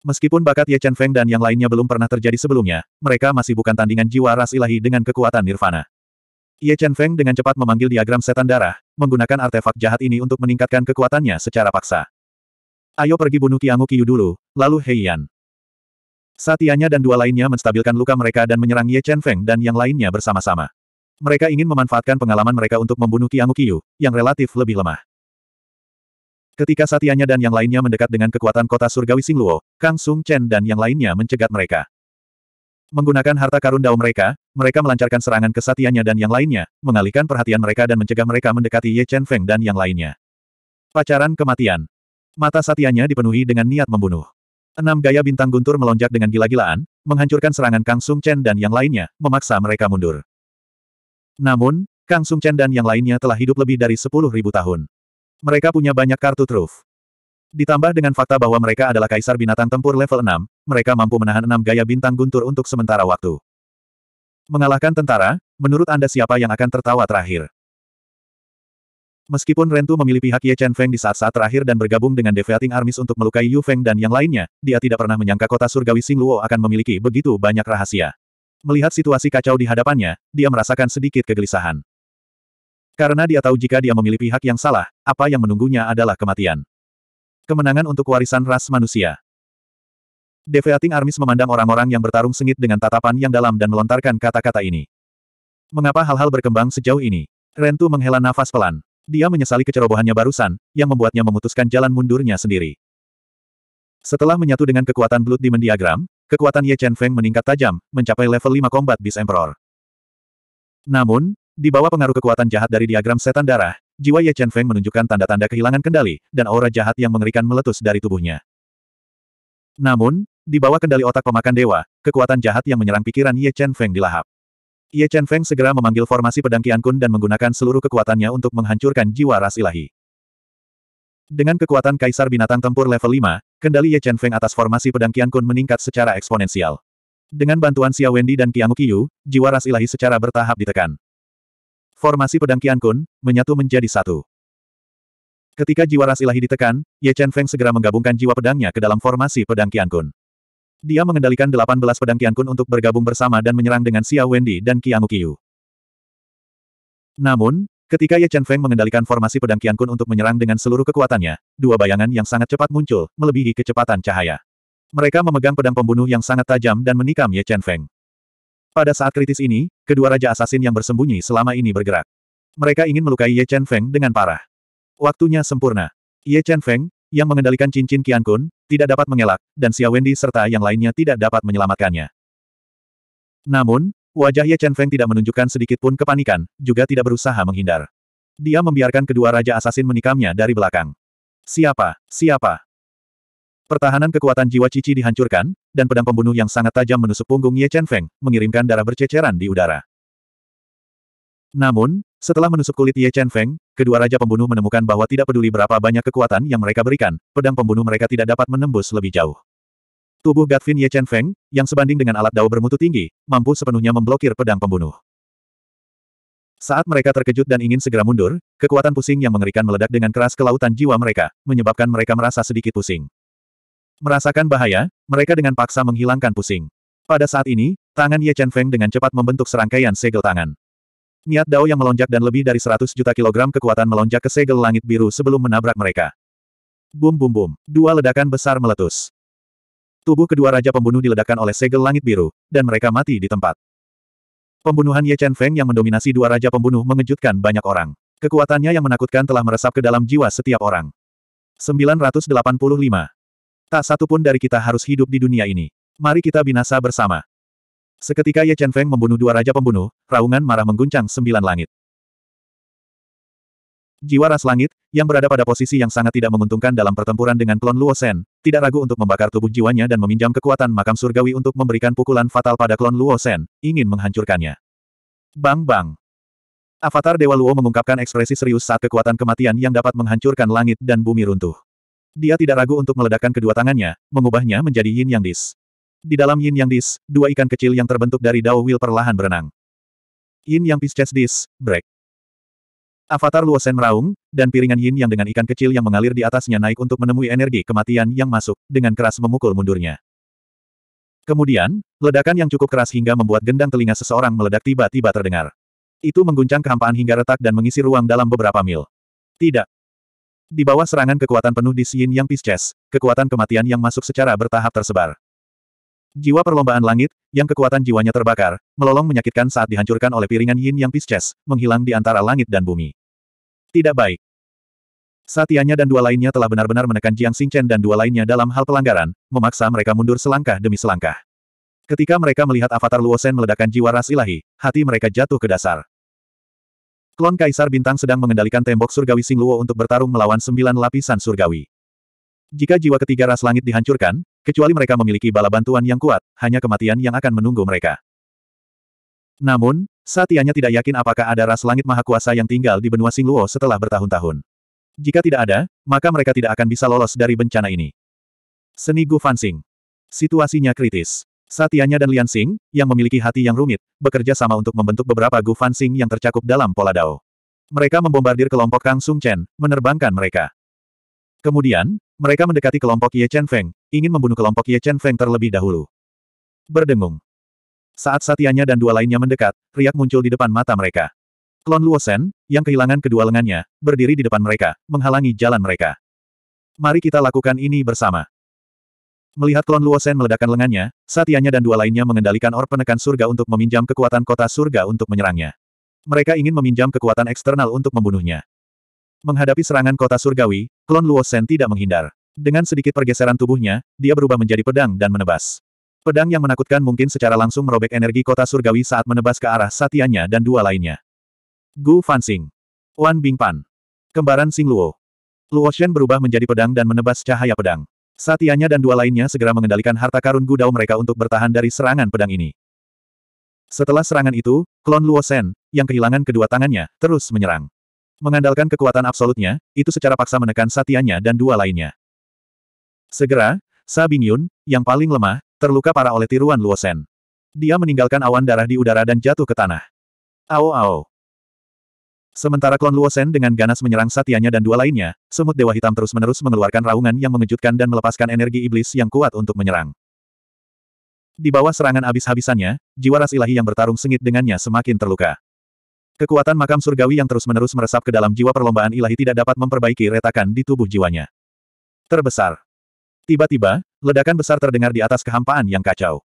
Meskipun bakat Ye Chen Feng dan yang lainnya belum pernah terjadi sebelumnya, mereka masih bukan tandingan jiwa ras ilahi dengan kekuatan nirvana. Ye Chen Feng dengan cepat memanggil diagram setan darah, menggunakan artefak jahat ini untuk meningkatkan kekuatannya secara paksa. Ayo pergi bunuh Tiangu Qiyu dulu, lalu Yan. Satianya dan dua lainnya menstabilkan luka mereka dan menyerang Ye Chen Feng dan yang lainnya bersama-sama. Mereka ingin memanfaatkan pengalaman mereka untuk membunuh Tiangu Qiyu, yang relatif lebih lemah. Ketika Satianya dan yang lainnya mendekat dengan kekuatan kota surgawi Singluo, Kang Sung Chen dan yang lainnya mencegat mereka. Menggunakan harta karun dao mereka, mereka melancarkan serangan kesatiannya dan yang lainnya, mengalihkan perhatian mereka dan mencegah mereka mendekati Ye Chen Feng dan yang lainnya. Pacaran kematian. Mata satiannya dipenuhi dengan niat membunuh. Enam gaya bintang guntur melonjak dengan gila-gilaan, menghancurkan serangan Kang Sung Chen dan yang lainnya, memaksa mereka mundur. Namun, Kang Sung Chen dan yang lainnya telah hidup lebih dari sepuluh ribu tahun. Mereka punya banyak kartu truf. Ditambah dengan fakta bahwa mereka adalah kaisar binatang tempur level 6, mereka mampu menahan enam gaya bintang guntur untuk sementara waktu. Mengalahkan tentara, menurut Anda siapa yang akan tertawa terakhir? Meskipun Rentu memilih pihak Ye Chen Feng di saat-saat terakhir dan bergabung dengan Deviating Armies untuk melukai Yu Feng dan yang lainnya, dia tidak pernah menyangka kota surgawi Sing Luo akan memiliki begitu banyak rahasia. Melihat situasi kacau di hadapannya, dia merasakan sedikit kegelisahan. Karena dia tahu jika dia memilih pihak yang salah, apa yang menunggunya adalah kematian. Kemenangan untuk warisan ras manusia. Deveating Armis memandang orang-orang yang bertarung sengit dengan tatapan yang dalam dan melontarkan kata-kata ini. Mengapa hal-hal berkembang sejauh ini? Rentu menghela nafas pelan. Dia menyesali kecerobohannya barusan, yang membuatnya memutuskan jalan mundurnya sendiri. Setelah menyatu dengan kekuatan Blood Demon Diagram, kekuatan Ye Chen Feng meningkat tajam, mencapai level 5 Combat Beast Emperor. Namun, di bawah pengaruh kekuatan jahat dari diagram setan darah, Jiwa Ye Chen Feng menunjukkan tanda-tanda kehilangan kendali, dan aura jahat yang mengerikan meletus dari tubuhnya. Namun, di bawah kendali otak pemakan dewa, kekuatan jahat yang menyerang pikiran Ye Chen Feng dilahap. Ye Chen Feng segera memanggil formasi pedang Kun dan menggunakan seluruh kekuatannya untuk menghancurkan jiwa ras ilahi. Dengan kekuatan Kaisar Binatang Tempur level 5, kendali Ye Chen Feng atas formasi pedang Kun meningkat secara eksponensial. Dengan bantuan Xia Wendy dan Qiang Qiyu, jiwa ras ilahi secara bertahap ditekan. Formasi pedang Qian Kun, menyatu menjadi satu. Ketika jiwa ras ilahi ditekan, Ye Chen Feng segera menggabungkan jiwa pedangnya ke dalam formasi pedang Qian Kun. Dia mengendalikan 18 pedang Qian Kun untuk bergabung bersama dan menyerang dengan Xiao Wendy dan Qiang Qiu. Namun, ketika Ye Chen Feng mengendalikan formasi pedang Qian Kun untuk menyerang dengan seluruh kekuatannya, dua bayangan yang sangat cepat muncul, melebihi kecepatan cahaya. Mereka memegang pedang pembunuh yang sangat tajam dan menikam Ye Chen Feng. Pada saat kritis ini, kedua raja asasin yang bersembunyi selama ini bergerak. Mereka ingin melukai Ye Chen Feng dengan parah. Waktunya sempurna. Ye Chen Feng, yang mengendalikan cincin Qian Kun, tidak dapat mengelak, dan Xia Wendy serta yang lainnya tidak dapat menyelamatkannya. Namun, wajah Ye Chen Feng tidak menunjukkan sedikit pun kepanikan, juga tidak berusaha menghindar. Dia membiarkan kedua raja asasin menikamnya dari belakang. Siapa? Siapa? Pertahanan kekuatan jiwa Cici dihancurkan, dan pedang pembunuh yang sangat tajam menusuk punggung Ye Chen Feng, mengirimkan darah berceceran di udara. Namun, setelah menusuk kulit Ye Chen Feng, kedua raja pembunuh menemukan bahwa tidak peduli berapa banyak kekuatan yang mereka berikan, pedang pembunuh mereka tidak dapat menembus lebih jauh. Tubuh Gatvin Ye Chen Feng, yang sebanding dengan alat dao bermutu tinggi, mampu sepenuhnya memblokir pedang pembunuh. Saat mereka terkejut dan ingin segera mundur, kekuatan pusing yang mengerikan meledak dengan keras ke lautan jiwa mereka, menyebabkan mereka merasa sedikit pusing. Merasakan bahaya, mereka dengan paksa menghilangkan pusing. Pada saat ini, tangan Ye Chen Feng dengan cepat membentuk serangkaian segel tangan. Niat Dao yang melonjak dan lebih dari 100 juta kilogram kekuatan melonjak ke segel langit biru sebelum menabrak mereka. Bum bum bum, dua ledakan besar meletus. Tubuh kedua raja pembunuh diledakkan oleh segel langit biru, dan mereka mati di tempat. Pembunuhan Ye Chen Feng yang mendominasi dua raja pembunuh mengejutkan banyak orang. Kekuatannya yang menakutkan telah meresap ke dalam jiwa setiap orang. 985. Tak satu pun dari kita harus hidup di dunia ini. Mari kita binasa bersama. Seketika Ye Chen Feng membunuh dua raja pembunuh, raungan marah mengguncang sembilan langit. Jiwa ras langit, yang berada pada posisi yang sangat tidak menguntungkan dalam pertempuran dengan klon Luo Sen, tidak ragu untuk membakar tubuh jiwanya dan meminjam kekuatan makam surgawi untuk memberikan pukulan fatal pada klon Luo Sen, ingin menghancurkannya. Bang bang. Avatar Dewa Luo mengungkapkan ekspresi serius saat kekuatan kematian yang dapat menghancurkan langit dan bumi runtuh. Dia tidak ragu untuk meledakkan kedua tangannya, mengubahnya menjadi yin yang dis. Di dalam yin yang dis, dua ikan kecil yang terbentuk dari Dao Will perlahan berenang. Yin yang pisces dis, break. Avatar Luosen meraung, dan piringan yin yang dengan ikan kecil yang mengalir di atasnya naik untuk menemui energi kematian yang masuk, dengan keras memukul mundurnya. Kemudian, ledakan yang cukup keras hingga membuat gendang telinga seseorang meledak tiba-tiba terdengar. Itu mengguncang kehampaan hingga retak dan mengisi ruang dalam beberapa mil. Tidak, di bawah serangan kekuatan penuh di Xin Yang Pisces, kekuatan kematian yang masuk secara bertahap tersebar. Jiwa perlombaan langit, yang kekuatan jiwanya terbakar, melolong menyakitkan saat dihancurkan oleh piringan Yin Yang Pisces, menghilang di antara langit dan bumi. Tidak baik. Satianya dan dua lainnya telah benar-benar menekan Jiang Xingchen dan dua lainnya dalam hal pelanggaran, memaksa mereka mundur selangkah demi selangkah. Ketika mereka melihat avatar Luosen meledakkan jiwa ras ilahi, hati mereka jatuh ke dasar. Klon Kaisar Bintang sedang mengendalikan tembok surgawi Singluo untuk bertarung melawan sembilan lapisan surgawi. Jika jiwa ketiga ras langit dihancurkan, kecuali mereka memiliki bala bantuan yang kuat, hanya kematian yang akan menunggu mereka. Namun, Satianya tidak yakin apakah ada ras langit maha kuasa yang tinggal di benua Singluo setelah bertahun-tahun. Jika tidak ada, maka mereka tidak akan bisa lolos dari bencana ini. Seni Gu Fansing. Situasinya kritis. Satianya dan Lian Xing, yang memiliki hati yang rumit, bekerja sama untuk membentuk beberapa Gu Fan Xing yang tercakup dalam pola Dao. Mereka membombardir kelompok Kang Sung Chen, menerbangkan mereka. Kemudian, mereka mendekati kelompok Ye Chen Feng, ingin membunuh kelompok Ye Chen Feng terlebih dahulu. Berdengung. Saat Satianya dan dua lainnya mendekat, riak muncul di depan mata mereka. Klon Luosen, yang kehilangan kedua lengannya, berdiri di depan mereka, menghalangi jalan mereka. Mari kita lakukan ini bersama. Melihat klon Luosen meledakkan lengannya, Satianya dan dua lainnya mengendalikan Or penekan surga untuk meminjam kekuatan kota surga untuk menyerangnya. Mereka ingin meminjam kekuatan eksternal untuk membunuhnya. Menghadapi serangan kota surgawi, klon Luosen tidak menghindar. Dengan sedikit pergeseran tubuhnya, dia berubah menjadi pedang dan menebas. Pedang yang menakutkan mungkin secara langsung merobek energi kota surgawi saat menebas ke arah Satianya dan dua lainnya. Gu Fansing. Wan Bingpan. Kembaran Sing Luo. Luo Shen berubah menjadi pedang dan menebas cahaya pedang. Satianya dan dua lainnya segera mengendalikan harta karun gudau mereka untuk bertahan dari serangan pedang ini. Setelah serangan itu, klon Luo Shen, yang kehilangan kedua tangannya, terus menyerang. Mengandalkan kekuatan absolutnya, itu secara paksa menekan Satianya dan dua lainnya. Segera, Sa Bingyun, yang paling lemah, terluka parah oleh tiruan Luo Shen. Dia meninggalkan awan darah di udara dan jatuh ke tanah. Ao ao. Sementara klon Luosen dengan ganas menyerang satianya dan dua lainnya, semut dewa hitam terus-menerus mengeluarkan raungan yang mengejutkan dan melepaskan energi iblis yang kuat untuk menyerang. Di bawah serangan habis-habisannya, jiwa ras ilahi yang bertarung sengit dengannya semakin terluka. Kekuatan makam surgawi yang terus-menerus meresap ke dalam jiwa perlombaan ilahi tidak dapat memperbaiki retakan di tubuh jiwanya. Terbesar. Tiba-tiba, ledakan besar terdengar di atas kehampaan yang kacau.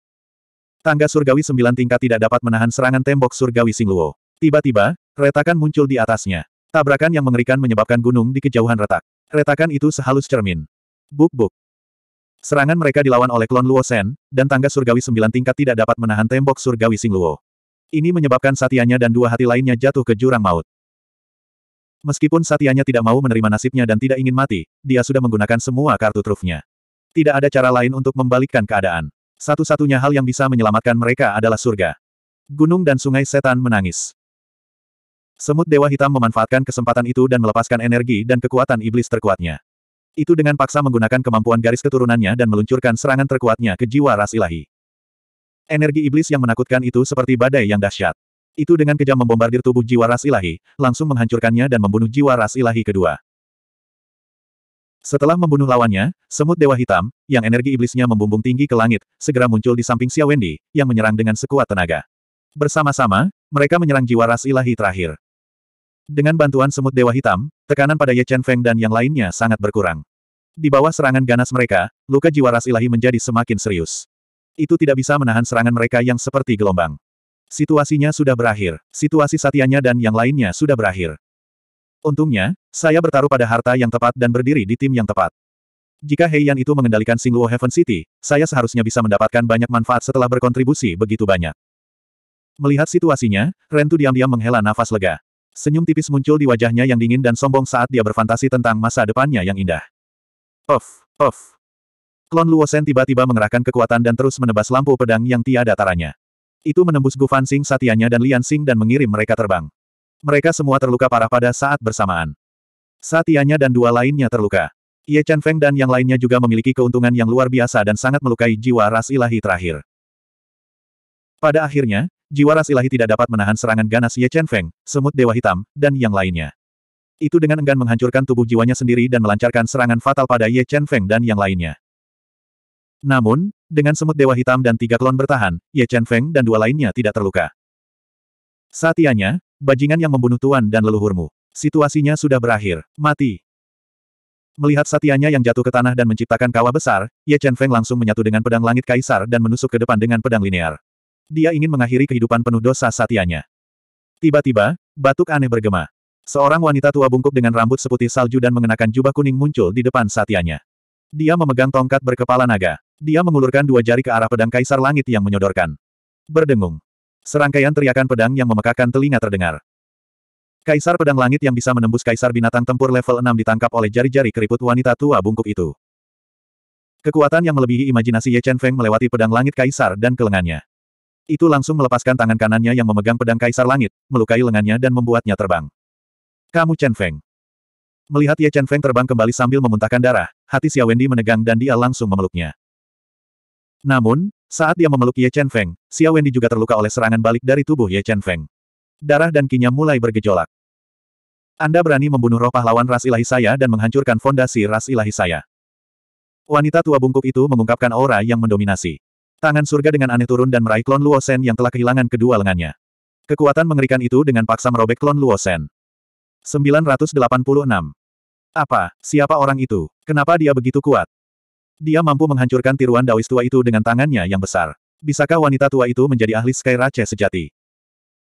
Tangga surgawi sembilan tingkat tidak dapat menahan serangan tembok surgawi Singluo. Tiba-tiba, Retakan muncul di atasnya. Tabrakan yang mengerikan menyebabkan gunung di kejauhan retak. Retakan itu sehalus cermin. Buk-buk. Serangan mereka dilawan oleh klon Luo Sen, dan tangga surgawi sembilan tingkat tidak dapat menahan tembok surgawi Sing Luo. Ini menyebabkan satianya dan dua hati lainnya jatuh ke jurang maut. Meskipun satianya tidak mau menerima nasibnya dan tidak ingin mati, dia sudah menggunakan semua kartu trufnya. Tidak ada cara lain untuk membalikkan keadaan. Satu-satunya hal yang bisa menyelamatkan mereka adalah surga. Gunung dan sungai setan menangis. Semut Dewa Hitam memanfaatkan kesempatan itu dan melepaskan energi dan kekuatan iblis terkuatnya. Itu dengan paksa menggunakan kemampuan garis keturunannya dan meluncurkan serangan terkuatnya ke jiwa ras ilahi. Energi iblis yang menakutkan itu seperti badai yang dahsyat. Itu dengan kejam membombardir tubuh jiwa ras ilahi, langsung menghancurkannya dan membunuh jiwa ras ilahi kedua. Setelah membunuh lawannya, semut dewa hitam, yang energi iblisnya membumbung tinggi ke langit, segera muncul di samping Xia Wendy yang menyerang dengan sekuat tenaga. Bersama-sama, mereka menyerang jiwa ras ilahi terakhir. Dengan bantuan semut Dewa Hitam, tekanan pada Ye Chen Feng dan yang lainnya sangat berkurang. Di bawah serangan ganas mereka, luka jiwa ras ilahi menjadi semakin serius. Itu tidak bisa menahan serangan mereka yang seperti gelombang. Situasinya sudah berakhir, situasi satianya dan yang lainnya sudah berakhir. Untungnya, saya bertaruh pada harta yang tepat dan berdiri di tim yang tepat. Jika Heian itu mengendalikan Singluo Heaven City, saya seharusnya bisa mendapatkan banyak manfaat setelah berkontribusi begitu banyak. Melihat situasinya, Rentu diam-diam menghela nafas lega. Senyum tipis muncul di wajahnya yang dingin dan sombong saat dia berfantasi tentang masa depannya yang indah. Of, of. Klon Luosen tiba-tiba mengerahkan kekuatan dan terus menebas lampu pedang yang tiada taranya. Itu menembus Gu Fan Xing satiannya dan Lian Xing dan mengirim mereka terbang. Mereka semua terluka parah pada saat bersamaan. Satianya dan dua lainnya terluka. Ye Chen Feng dan yang lainnya juga memiliki keuntungan yang luar biasa dan sangat melukai jiwa ras ilahi terakhir. Pada akhirnya, jiwa ras ilahi tidak dapat menahan serangan ganas Ye Chen Feng, semut dewa hitam, dan yang lainnya. Itu dengan enggan menghancurkan tubuh jiwanya sendiri dan melancarkan serangan fatal pada Ye Chen Feng dan yang lainnya. Namun, dengan semut dewa hitam dan tiga klon bertahan, Ye Chen Feng dan dua lainnya tidak terluka. Satianya, bajingan yang membunuh tuan dan leluhurmu. Situasinya sudah berakhir. Mati. Melihat satianya yang jatuh ke tanah dan menciptakan kawah besar, Ye Chen Feng langsung menyatu dengan pedang langit kaisar dan menusuk ke depan dengan pedang linear. Dia ingin mengakhiri kehidupan penuh dosa satianya. Tiba-tiba, batuk aneh bergema. Seorang wanita tua bungkuk dengan rambut seputih salju dan mengenakan jubah kuning muncul di depan satianya. Dia memegang tongkat berkepala naga. Dia mengulurkan dua jari ke arah pedang kaisar langit yang menyodorkan. Berdengung. Serangkaian teriakan pedang yang memekakan telinga terdengar. Kaisar pedang langit yang bisa menembus kaisar binatang tempur level 6 ditangkap oleh jari-jari keriput wanita tua bungkuk itu. Kekuatan yang melebihi imajinasi Ye Chen Feng melewati pedang langit kaisar dan kelengannya. Itu langsung melepaskan tangan kanannya yang memegang pedang kaisar langit, melukai lengannya dan membuatnya terbang. Kamu Chen Feng. Melihat Ye Chen Feng terbang kembali sambil memuntahkan darah, hati Xia Wendy menegang dan dia langsung memeluknya. Namun, saat dia memeluk Ye Chen Feng, Xia Wendy juga terluka oleh serangan balik dari tubuh Ye Chen Feng. Darah dan kinya mulai bergejolak. Anda berani membunuh roh pahlawan ras ilahi saya dan menghancurkan fondasi ras ilahi saya. Wanita tua bungkuk itu mengungkapkan aura yang mendominasi. Tangan surga dengan aneh turun dan meraih klon Luo Shen yang telah kehilangan kedua lengannya. Kekuatan mengerikan itu dengan paksa merobek klon Luo Shen. 986. Apa, siapa orang itu? Kenapa dia begitu kuat? Dia mampu menghancurkan tiruan Daois tua itu dengan tangannya yang besar. Bisakah wanita tua itu menjadi ahli Sky Rache sejati?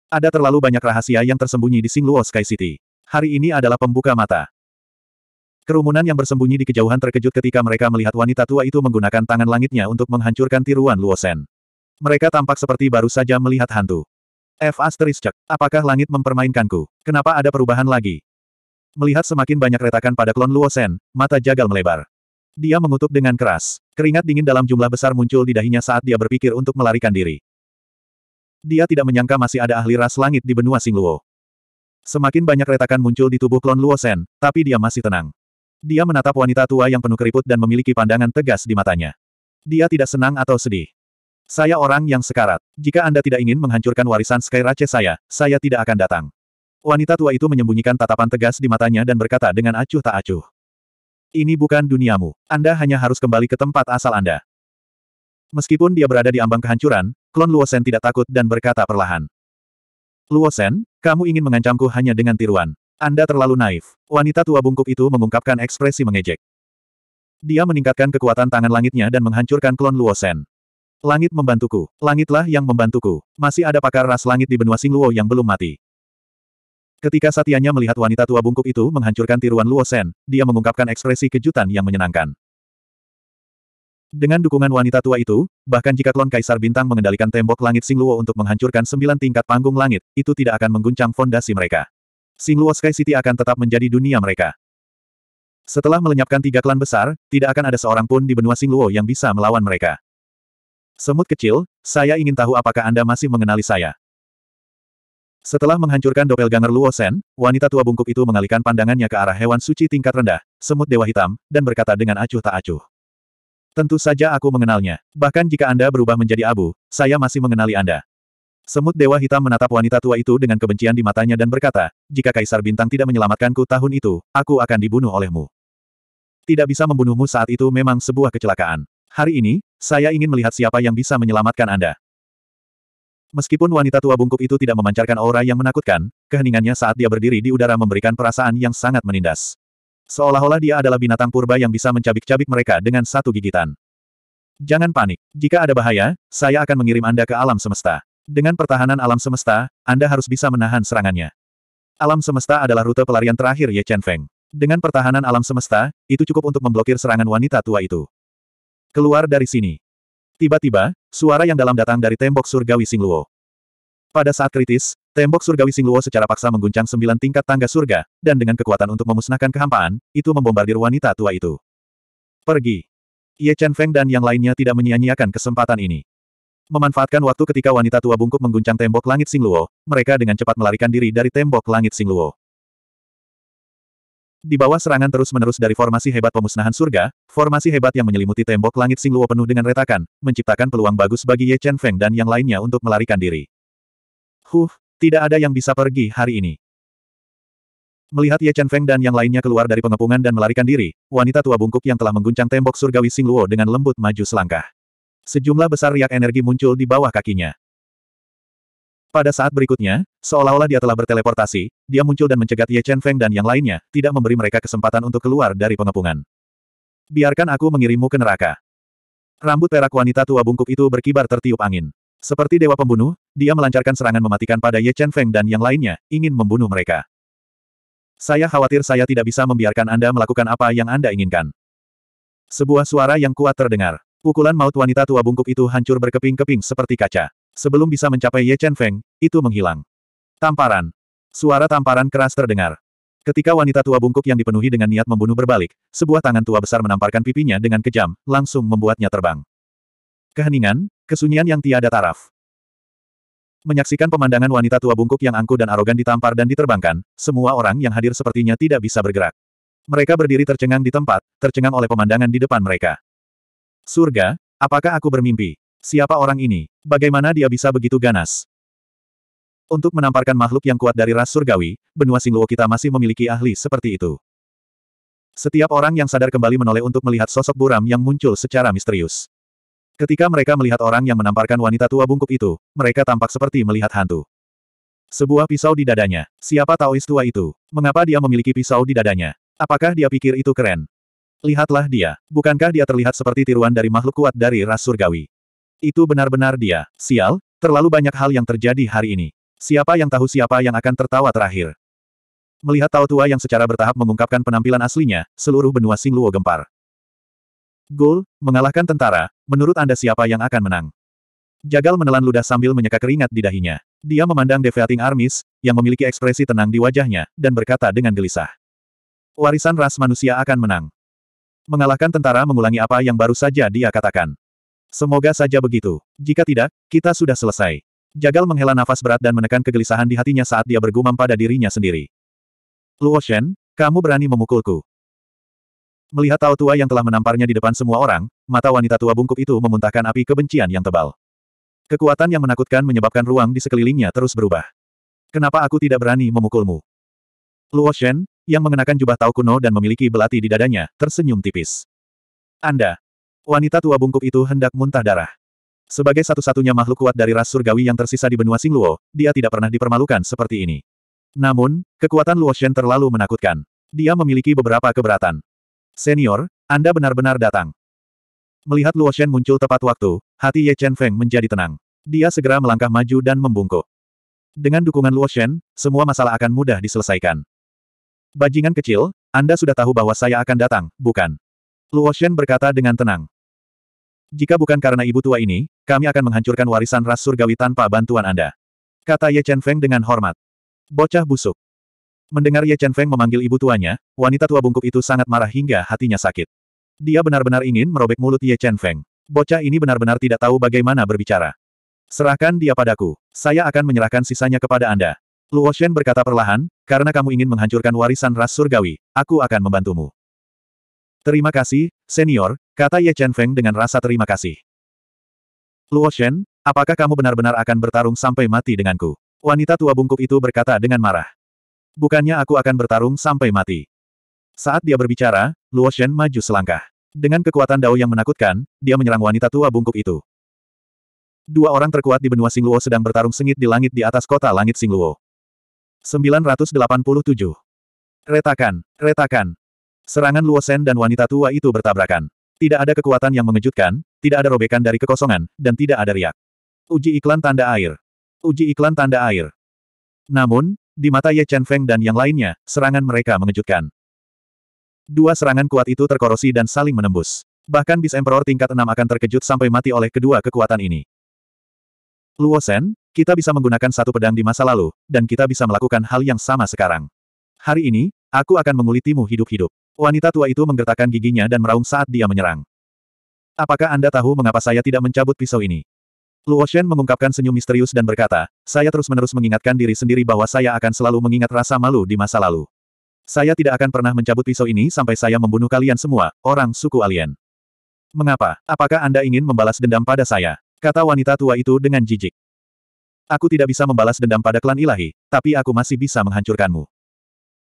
Ada terlalu banyak rahasia yang tersembunyi di Singluo Sky City. Hari ini adalah pembuka mata. Kerumunan yang bersembunyi di kejauhan terkejut ketika mereka melihat wanita tua itu menggunakan tangan langitnya untuk menghancurkan tiruan Luosen. Mereka tampak seperti baru saja melihat hantu. F asterisk, apakah langit mempermainkanku? Kenapa ada perubahan lagi? Melihat semakin banyak retakan pada klon Luosen, mata jagal melebar. Dia mengutuk dengan keras. Keringat dingin dalam jumlah besar muncul di dahinya saat dia berpikir untuk melarikan diri. Dia tidak menyangka masih ada ahli ras langit di benua Singluo. Semakin banyak retakan muncul di tubuh klon Luosen, tapi dia masih tenang. Dia menatap wanita tua yang penuh keriput dan memiliki pandangan tegas di matanya. Dia tidak senang atau sedih. Saya orang yang sekarat. Jika Anda tidak ingin menghancurkan warisan Skyrace saya, saya tidak akan datang. Wanita tua itu menyembunyikan tatapan tegas di matanya dan berkata dengan acuh tak acuh. Ini bukan duniamu. Anda hanya harus kembali ke tempat asal Anda. Meskipun dia berada di ambang kehancuran, klon Luosen tidak takut dan berkata perlahan. Luosen, kamu ingin mengancamku hanya dengan tiruan. Anda terlalu naif. Wanita tua bungkuk itu mengungkapkan ekspresi mengejek. Dia meningkatkan kekuatan tangan langitnya dan menghancurkan klon Luo Shen. Langit membantuku. Langitlah yang membantuku. Masih ada pakar ras langit di benua Singluo yang belum mati. Ketika satiannya melihat wanita tua bungkuk itu menghancurkan tiruan Luo Shen, dia mengungkapkan ekspresi kejutan yang menyenangkan. Dengan dukungan wanita tua itu, bahkan jika klon Kaisar Bintang mengendalikan tembok langit Singluo untuk menghancurkan sembilan tingkat panggung langit, itu tidak akan mengguncang fondasi mereka. Singluo Sky City akan tetap menjadi dunia mereka. Setelah melenyapkan tiga klan besar, tidak akan ada seorang pun di benua Singluo yang bisa melawan mereka. Semut kecil, saya ingin tahu apakah Anda masih mengenali saya. Setelah menghancurkan doppelganger Luo Sen, wanita tua bungkuk itu mengalihkan pandangannya ke arah hewan suci tingkat rendah, semut dewa hitam, dan berkata dengan acuh tak acuh. Tentu saja aku mengenalnya. Bahkan jika Anda berubah menjadi abu, saya masih mengenali Anda. Semut Dewa Hitam menatap wanita tua itu dengan kebencian di matanya dan berkata, jika Kaisar Bintang tidak menyelamatkanku tahun itu, aku akan dibunuh olehmu. Tidak bisa membunuhmu saat itu memang sebuah kecelakaan. Hari ini, saya ingin melihat siapa yang bisa menyelamatkan Anda. Meskipun wanita tua bungkuk itu tidak memancarkan aura yang menakutkan, keheningannya saat dia berdiri di udara memberikan perasaan yang sangat menindas. Seolah-olah dia adalah binatang purba yang bisa mencabik-cabik mereka dengan satu gigitan. Jangan panik. Jika ada bahaya, saya akan mengirim Anda ke alam semesta. Dengan pertahanan alam semesta, Anda harus bisa menahan serangannya. Alam semesta adalah rute pelarian terakhir Ye Chen Feng. Dengan pertahanan alam semesta, itu cukup untuk memblokir serangan wanita tua itu. Keluar dari sini. Tiba-tiba, suara yang dalam datang dari tembok surgawi Singluo. Pada saat kritis, tembok surgawi Singluo secara paksa mengguncang sembilan tingkat tangga surga, dan dengan kekuatan untuk memusnahkan kehampaan, itu membombardir wanita tua itu. Pergi. Ye Chen Feng dan yang lainnya tidak menyia-nyiakan kesempatan ini. Memanfaatkan waktu ketika wanita tua bungkuk mengguncang tembok langit Singluo, mereka dengan cepat melarikan diri dari tembok langit Singluo. Di bawah serangan terus-menerus dari formasi hebat pemusnahan surga, formasi hebat yang menyelimuti tembok langit Singluo penuh dengan retakan, menciptakan peluang bagus bagi Ye Chen Feng dan yang lainnya untuk melarikan diri. Huh, tidak ada yang bisa pergi hari ini. Melihat Ye Chen Feng dan yang lainnya keluar dari pengepungan dan melarikan diri, wanita tua bungkuk yang telah mengguncang tembok surgawi Singluo dengan lembut maju selangkah. Sejumlah besar riak energi muncul di bawah kakinya. Pada saat berikutnya, seolah-olah dia telah berteleportasi, dia muncul dan mencegat Ye Chen Feng dan yang lainnya, tidak memberi mereka kesempatan untuk keluar dari pengepungan. Biarkan aku mengirimmu ke neraka. Rambut perak wanita tua bungkuk itu berkibar tertiup angin. Seperti dewa pembunuh, dia melancarkan serangan mematikan pada Ye Chen Feng dan yang lainnya, ingin membunuh mereka. Saya khawatir saya tidak bisa membiarkan Anda melakukan apa yang Anda inginkan. Sebuah suara yang kuat terdengar. Pukulan maut wanita tua bungkuk itu hancur berkeping-keping seperti kaca. Sebelum bisa mencapai Ye Chen Feng, itu menghilang. Tamparan. Suara tamparan keras terdengar. Ketika wanita tua bungkuk yang dipenuhi dengan niat membunuh berbalik, sebuah tangan tua besar menamparkan pipinya dengan kejam, langsung membuatnya terbang. Keheningan, kesunyian yang tiada taraf. Menyaksikan pemandangan wanita tua bungkuk yang angkuh dan arogan ditampar dan diterbangkan, semua orang yang hadir sepertinya tidak bisa bergerak. Mereka berdiri tercengang di tempat, tercengang oleh pemandangan di depan mereka. Surga, apakah aku bermimpi? Siapa orang ini? Bagaimana dia bisa begitu ganas? Untuk menamparkan makhluk yang kuat dari ras surgawi, benua Singluo kita masih memiliki ahli seperti itu. Setiap orang yang sadar kembali menoleh untuk melihat sosok buram yang muncul secara misterius. Ketika mereka melihat orang yang menamparkan wanita tua bungkuk itu, mereka tampak seperti melihat hantu. Sebuah pisau di dadanya. Siapa Taois tua itu? Mengapa dia memiliki pisau di dadanya? Apakah dia pikir itu keren? Lihatlah dia, bukankah dia terlihat seperti tiruan dari makhluk kuat dari ras surgawi? Itu benar-benar dia, sial, terlalu banyak hal yang terjadi hari ini. Siapa yang tahu siapa yang akan tertawa terakhir? Melihat Tao Tua yang secara bertahap mengungkapkan penampilan aslinya, seluruh benua Singluo gempar. Gul mengalahkan tentara, menurut Anda siapa yang akan menang? Jagal menelan ludah sambil menyeka keringat di dahinya. Dia memandang Deviating Armis, yang memiliki ekspresi tenang di wajahnya, dan berkata dengan gelisah. Warisan ras manusia akan menang. Mengalahkan tentara mengulangi apa yang baru saja dia katakan. Semoga saja begitu. Jika tidak, kita sudah selesai. Jagal menghela nafas berat dan menekan kegelisahan di hatinya saat dia bergumam pada dirinya sendiri. Luo Shen, kamu berani memukulku. Melihat Tao Tua yang telah menamparnya di depan semua orang, mata wanita tua bungkuk itu memuntahkan api kebencian yang tebal. Kekuatan yang menakutkan menyebabkan ruang di sekelilingnya terus berubah. Kenapa aku tidak berani memukulmu? Luo Shen, yang mengenakan jubah tau kuno dan memiliki belati di dadanya, tersenyum tipis. Anda. Wanita tua bungkuk itu hendak muntah darah. Sebagai satu-satunya makhluk kuat dari ras surgawi yang tersisa di benua Singluo, dia tidak pernah dipermalukan seperti ini. Namun, kekuatan Luo Shen terlalu menakutkan. Dia memiliki beberapa keberatan. Senior, Anda benar-benar datang. Melihat Luo Shen muncul tepat waktu, hati Ye Chen Feng menjadi tenang. Dia segera melangkah maju dan membungkuk. Dengan dukungan Luo Shen, semua masalah akan mudah diselesaikan. Bajingan kecil, Anda sudah tahu bahwa saya akan datang, bukan? Luo Shen berkata dengan tenang. Jika bukan karena ibu tua ini, kami akan menghancurkan warisan ras surgawi tanpa bantuan Anda. Kata Ye Chen Feng dengan hormat. Bocah busuk. Mendengar Ye Chen Feng memanggil ibu tuanya, wanita tua bungkuk itu sangat marah hingga hatinya sakit. Dia benar-benar ingin merobek mulut Ye Chen Feng. Bocah ini benar-benar tidak tahu bagaimana berbicara. Serahkan dia padaku. Saya akan menyerahkan sisanya kepada Anda. Luo Shen berkata perlahan, karena kamu ingin menghancurkan warisan ras surgawi, aku akan membantumu. Terima kasih, senior, kata Ye Chen Feng dengan rasa terima kasih. Luo Shen, apakah kamu benar-benar akan bertarung sampai mati denganku? Wanita tua bungkuk itu berkata dengan marah. Bukannya aku akan bertarung sampai mati. Saat dia berbicara, Luo Shen maju selangkah. Dengan kekuatan dao yang menakutkan, dia menyerang wanita tua bungkuk itu. Dua orang terkuat di benua Singluo sedang bertarung sengit di langit di atas kota langit Singluo. 987. Retakan, retakan. Serangan Luosen dan wanita tua itu bertabrakan. Tidak ada kekuatan yang mengejutkan, tidak ada robekan dari kekosongan, dan tidak ada riak. Uji iklan tanda air. Uji iklan tanda air. Namun, di mata Ye Chen Feng dan yang lainnya, serangan mereka mengejutkan. Dua serangan kuat itu terkorosi dan saling menembus. Bahkan Bis Emperor tingkat 6 akan terkejut sampai mati oleh kedua kekuatan ini. Luo kita bisa menggunakan satu pedang di masa lalu, dan kita bisa melakukan hal yang sama sekarang. Hari ini, aku akan mengulitimu hidup-hidup. Wanita tua itu menggertakkan giginya dan meraung saat dia menyerang. Apakah Anda tahu mengapa saya tidak mencabut pisau ini? Luo Shen mengungkapkan senyum misterius dan berkata, saya terus-menerus mengingatkan diri sendiri bahwa saya akan selalu mengingat rasa malu di masa lalu. Saya tidak akan pernah mencabut pisau ini sampai saya membunuh kalian semua, orang suku alien. Mengapa? Apakah Anda ingin membalas dendam pada saya? Kata wanita tua itu dengan jijik. Aku tidak bisa membalas dendam pada klan ilahi, tapi aku masih bisa menghancurkanmu.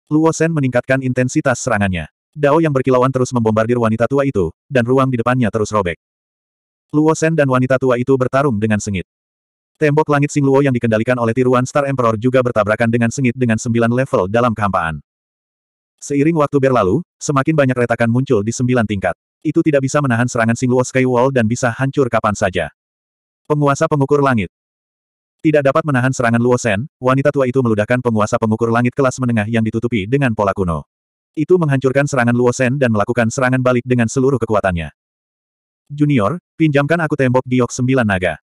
Luo Shen meningkatkan intensitas serangannya. Dao yang berkilauan terus membombardir wanita tua itu, dan ruang di depannya terus robek. Luo Shen dan wanita tua itu bertarung dengan sengit. Tembok langit Sing Luo yang dikendalikan oleh tiruan Star Emperor juga bertabrakan dengan sengit dengan sembilan level dalam kehampaan. Seiring waktu berlalu, semakin banyak retakan muncul di sembilan tingkat. Itu tidak bisa menahan serangan Sing Luo Skywall dan bisa hancur kapan saja. Penguasa pengukur langit, tidak dapat menahan serangan Luo Shen, wanita tua itu meludahkan penguasa pengukur langit kelas menengah yang ditutupi dengan pola kuno. Itu menghancurkan serangan Luo Shen dan melakukan serangan balik dengan seluruh kekuatannya. Junior, pinjamkan aku tembok giok sembilan naga.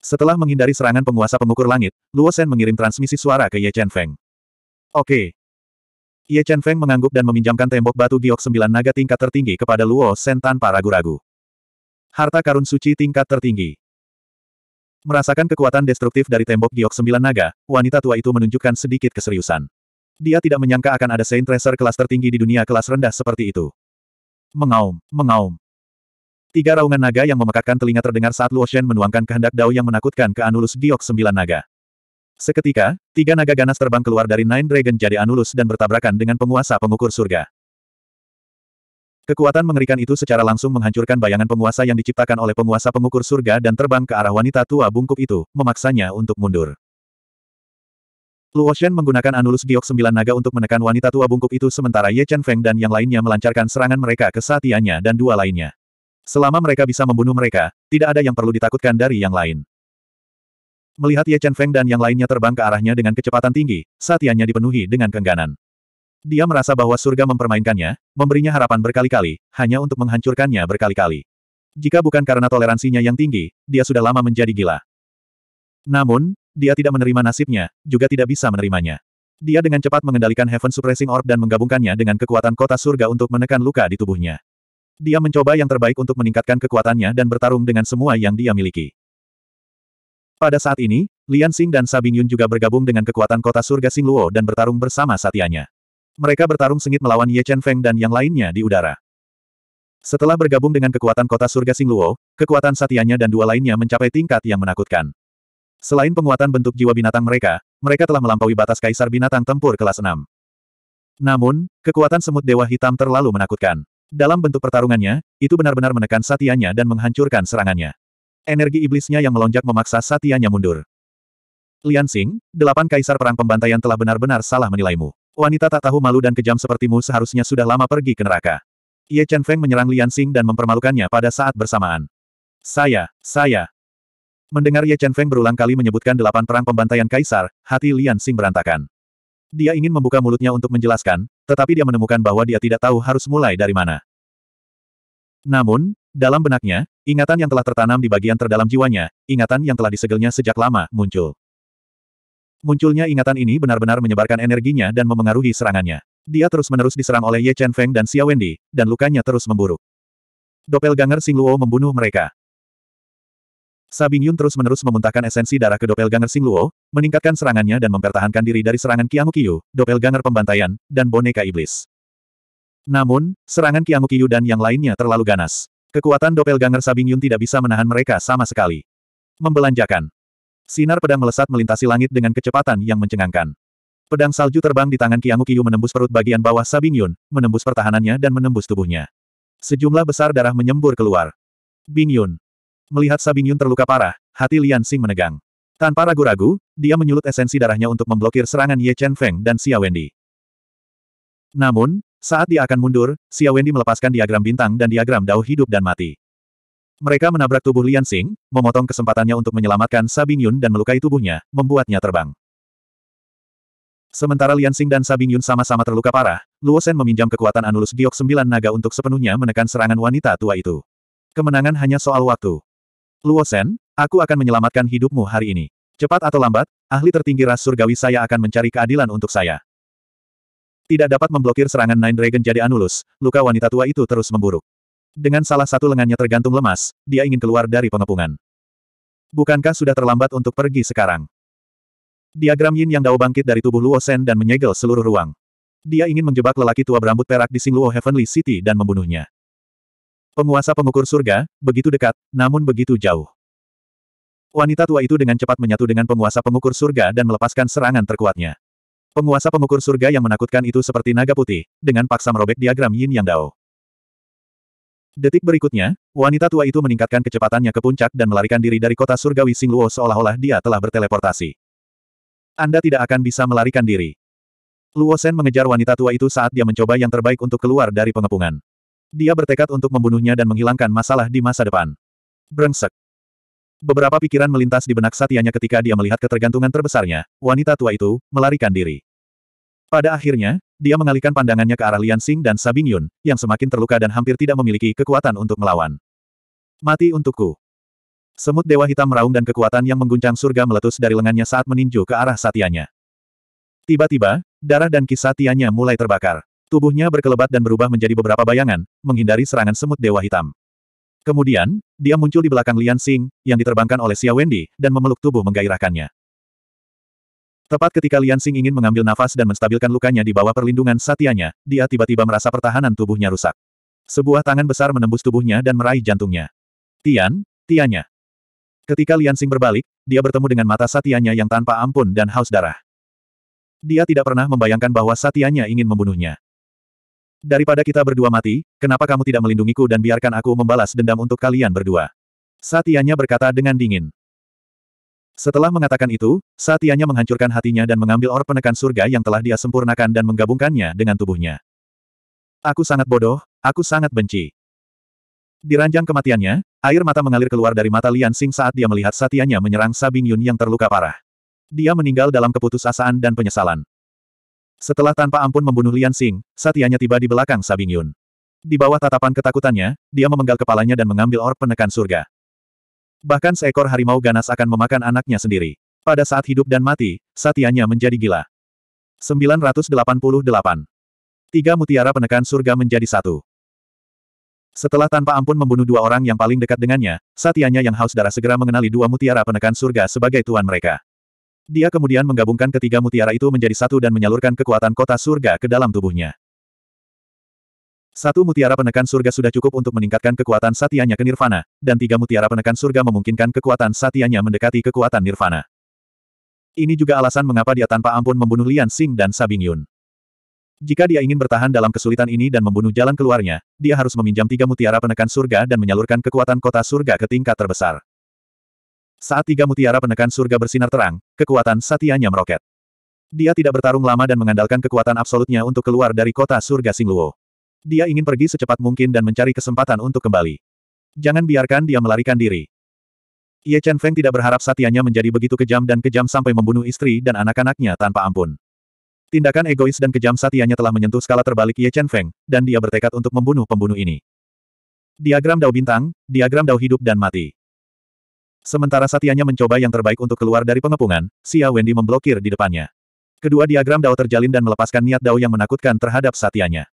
Setelah menghindari serangan penguasa pengukur langit, Luo Shen mengirim transmisi suara ke Ye Chen Feng. Oke. Ye Chen Feng mengangguk dan meminjamkan tembok batu giok sembilan naga tingkat tertinggi kepada Luo Shen tanpa ragu-ragu. Harta karun suci tingkat tertinggi. Merasakan kekuatan destruktif dari tembok giok sembilan naga, wanita tua itu menunjukkan sedikit keseriusan. Dia tidak menyangka akan ada Saint Tracer kelas tertinggi di dunia kelas rendah seperti itu. Mengaum, mengaum. Tiga raungan naga yang memekakkan telinga terdengar saat Luo Shen menuangkan kehendak Dao yang menakutkan ke Anulus Giok sembilan naga. Seketika, tiga naga ganas terbang keluar dari Nine Dragon jadi Anulus dan bertabrakan dengan penguasa pengukur surga. Kekuatan mengerikan itu secara langsung menghancurkan bayangan penguasa yang diciptakan oleh penguasa pengukur surga dan terbang ke arah wanita tua bungkuk itu, memaksanya untuk mundur. Luo Shen menggunakan Anulus Giok Sembilan Naga untuk menekan wanita tua bungkuk itu sementara Ye Chen Feng dan yang lainnya melancarkan serangan mereka ke Satianya dan dua lainnya. Selama mereka bisa membunuh mereka, tidak ada yang perlu ditakutkan dari yang lain. Melihat Ye Chen Feng dan yang lainnya terbang ke arahnya dengan kecepatan tinggi, Satianya dipenuhi dengan kengganan. Dia merasa bahwa surga mempermainkannya, memberinya harapan berkali-kali, hanya untuk menghancurkannya berkali-kali. Jika bukan karena toleransinya yang tinggi, dia sudah lama menjadi gila. Namun, dia tidak menerima nasibnya, juga tidak bisa menerimanya. Dia dengan cepat mengendalikan Heaven Suppressing Orb dan menggabungkannya dengan kekuatan kota surga untuk menekan luka di tubuhnya. Dia mencoba yang terbaik untuk meningkatkan kekuatannya dan bertarung dengan semua yang dia miliki. Pada saat ini, Lian Xing dan Sabing Yun juga bergabung dengan kekuatan kota surga Luo dan bertarung bersama satianya. Mereka bertarung sengit melawan Ye Chen Feng dan yang lainnya di udara. Setelah bergabung dengan kekuatan kota surga Singluo, kekuatan satianya dan dua lainnya mencapai tingkat yang menakutkan. Selain penguatan bentuk jiwa binatang mereka, mereka telah melampaui batas kaisar binatang tempur kelas 6. Namun, kekuatan semut dewa hitam terlalu menakutkan. Dalam bentuk pertarungannya, itu benar-benar menekan satianya dan menghancurkan serangannya. Energi iblisnya yang melonjak memaksa satianya mundur. Lian Xing, delapan kaisar perang pembantaian telah benar-benar salah menilaimu. Wanita tak tahu malu dan kejam sepertimu seharusnya sudah lama pergi ke neraka. Ye Chen Feng menyerang Lian Xing dan mempermalukannya pada saat bersamaan. Saya, saya. Mendengar Ye Chen Feng berulang kali menyebutkan delapan perang pembantaian kaisar, hati Lian Xing berantakan. Dia ingin membuka mulutnya untuk menjelaskan, tetapi dia menemukan bahwa dia tidak tahu harus mulai dari mana. Namun, dalam benaknya, ingatan yang telah tertanam di bagian terdalam jiwanya, ingatan yang telah disegelnya sejak lama, muncul. Munculnya ingatan ini benar-benar menyebarkan energinya dan memengaruhi serangannya. Dia terus-menerus diserang oleh Ye Chen Feng dan Xiao Wendy, dan lukanya terus memburuk. Doppelganger Sing Luo membunuh mereka. Sabing Yun terus-menerus memuntahkan esensi darah ke Doppelganger Sing Luo, meningkatkan serangannya dan mempertahankan diri dari serangan Qiangwu Qiyu, Doppelganger pembantaian, dan boneka iblis. Namun, serangan Qiangwu Kiyu dan yang lainnya terlalu ganas. Kekuatan Doppelganger Sabing Yun tidak bisa menahan mereka sama sekali. Membelanjakan. Sinar pedang melesat melintasi langit dengan kecepatan yang mencengangkan. Pedang salju terbang di tangan Kiamu Kiyu menembus perut bagian bawah Sabing Yun, menembus pertahanannya dan menembus tubuhnya. Sejumlah besar darah menyembur keluar. Bing Yun. Melihat Sabing Yun terluka parah, hati Lian Xing menegang. Tanpa ragu-ragu, dia menyulut esensi darahnya untuk memblokir serangan Ye Chen Feng dan Xia Wendy. Namun, saat dia akan mundur, Xia Wendy melepaskan diagram bintang dan diagram dao hidup dan mati. Mereka menabrak tubuh Lian Xing, memotong kesempatannya untuk menyelamatkan Sabing Yun dan melukai tubuhnya, membuatnya terbang. Sementara Lian Xing dan Sabing Yun sama-sama terluka parah, Luo Shen meminjam kekuatan Anulus Giok Sembilan Naga untuk sepenuhnya menekan serangan wanita tua itu. Kemenangan hanya soal waktu. Luo Shen, aku akan menyelamatkan hidupmu hari ini. Cepat atau lambat, ahli tertinggi ras surgawi saya akan mencari keadilan untuk saya. Tidak dapat memblokir serangan Nine Dragon jadi Anulus, luka wanita tua itu terus memburuk. Dengan salah satu lengannya tergantung lemas, dia ingin keluar dari pengepungan. Bukankah sudah terlambat untuk pergi sekarang? Diagram Yin Yang Dao bangkit dari tubuh Luo Shen dan menyegel seluruh ruang. Dia ingin menjebak lelaki tua berambut perak di Singluo Heavenly City dan membunuhnya. Penguasa pengukur surga, begitu dekat, namun begitu jauh. Wanita tua itu dengan cepat menyatu dengan penguasa pengukur surga dan melepaskan serangan terkuatnya. Penguasa pengukur surga yang menakutkan itu seperti naga putih, dengan paksa merobek diagram Yin Yang Dao. Detik berikutnya, wanita tua itu meningkatkan kecepatannya ke puncak dan melarikan diri dari kota surgawi Singluo seolah-olah dia telah berteleportasi. Anda tidak akan bisa melarikan diri. Luo Shen mengejar wanita tua itu saat dia mencoba yang terbaik untuk keluar dari pengepungan. Dia bertekad untuk membunuhnya dan menghilangkan masalah di masa depan. Brengsek. Beberapa pikiran melintas di benak satianya ketika dia melihat ketergantungan terbesarnya, wanita tua itu, melarikan diri. Pada akhirnya, dia mengalihkan pandangannya ke arah Lian Xing dan Sabing Yun, yang semakin terluka dan hampir tidak memiliki kekuatan untuk melawan. Mati untukku. Semut Dewa Hitam meraung dan kekuatan yang mengguncang surga meletus dari lengannya saat meninju ke arah satianya. Tiba-tiba, darah dan kisah tianya mulai terbakar. Tubuhnya berkelebat dan berubah menjadi beberapa bayangan, menghindari serangan Semut Dewa Hitam. Kemudian, dia muncul di belakang Lian Xing, yang diterbangkan oleh Xia Wendy, dan memeluk tubuh menggairahkannya. Tepat ketika Lian Xing ingin mengambil nafas dan menstabilkan lukanya di bawah perlindungan satianya, dia tiba-tiba merasa pertahanan tubuhnya rusak. Sebuah tangan besar menembus tubuhnya dan meraih jantungnya. Tian, Tianya. Ketika Lian Xing berbalik, dia bertemu dengan mata satianya yang tanpa ampun dan haus darah. Dia tidak pernah membayangkan bahwa satianya ingin membunuhnya. Daripada kita berdua mati, kenapa kamu tidak melindungiku dan biarkan aku membalas dendam untuk kalian berdua? Satianya berkata dengan dingin. Setelah mengatakan itu, Satianya menghancurkan hatinya dan mengambil or penekan surga yang telah dia sempurnakan dan menggabungkannya dengan tubuhnya. Aku sangat bodoh, aku sangat benci. Di ranjang kematiannya, air mata mengalir keluar dari mata Lian Xing saat dia melihat Satianya menyerang Sabing Yun yang terluka parah. Dia meninggal dalam keputusasaan dan penyesalan. Setelah tanpa ampun membunuh Lian Xing, Satianya tiba di belakang Sabing Yun. Di bawah tatapan ketakutannya, dia memenggal kepalanya dan mengambil or penekan surga. Bahkan seekor harimau ganas akan memakan anaknya sendiri. Pada saat hidup dan mati, satianya menjadi gila. 988. Tiga mutiara penekan surga menjadi satu. Setelah tanpa ampun membunuh dua orang yang paling dekat dengannya, satianya yang haus darah segera mengenali dua mutiara penekan surga sebagai tuan mereka. Dia kemudian menggabungkan ketiga mutiara itu menjadi satu dan menyalurkan kekuatan kota surga ke dalam tubuhnya. Satu mutiara penekan surga sudah cukup untuk meningkatkan kekuatan satianya ke nirvana, dan tiga mutiara penekan surga memungkinkan kekuatan satianya mendekati kekuatan nirvana. Ini juga alasan mengapa dia tanpa ampun membunuh Lian Xing dan Sabing Yun. Jika dia ingin bertahan dalam kesulitan ini dan membunuh jalan keluarnya, dia harus meminjam tiga mutiara penekan surga dan menyalurkan kekuatan kota surga ke tingkat terbesar. Saat tiga mutiara penekan surga bersinar terang, kekuatan satianya meroket. Dia tidak bertarung lama dan mengandalkan kekuatan absolutnya untuk keluar dari kota surga Singluo. Dia ingin pergi secepat mungkin dan mencari kesempatan untuk kembali. Jangan biarkan dia melarikan diri. Ye Chen Feng tidak berharap satianya menjadi begitu kejam dan kejam sampai membunuh istri dan anak-anaknya tanpa ampun. Tindakan egois dan kejam satianya telah menyentuh skala terbalik Ye Chen Feng, dan dia bertekad untuk membunuh pembunuh ini. Diagram Dao Bintang, Diagram Dao Hidup dan Mati. Sementara satianya mencoba yang terbaik untuk keluar dari pengepungan, Xia Wendy memblokir di depannya. Kedua diagram Dao terjalin dan melepaskan niat Dao yang menakutkan terhadap satianya.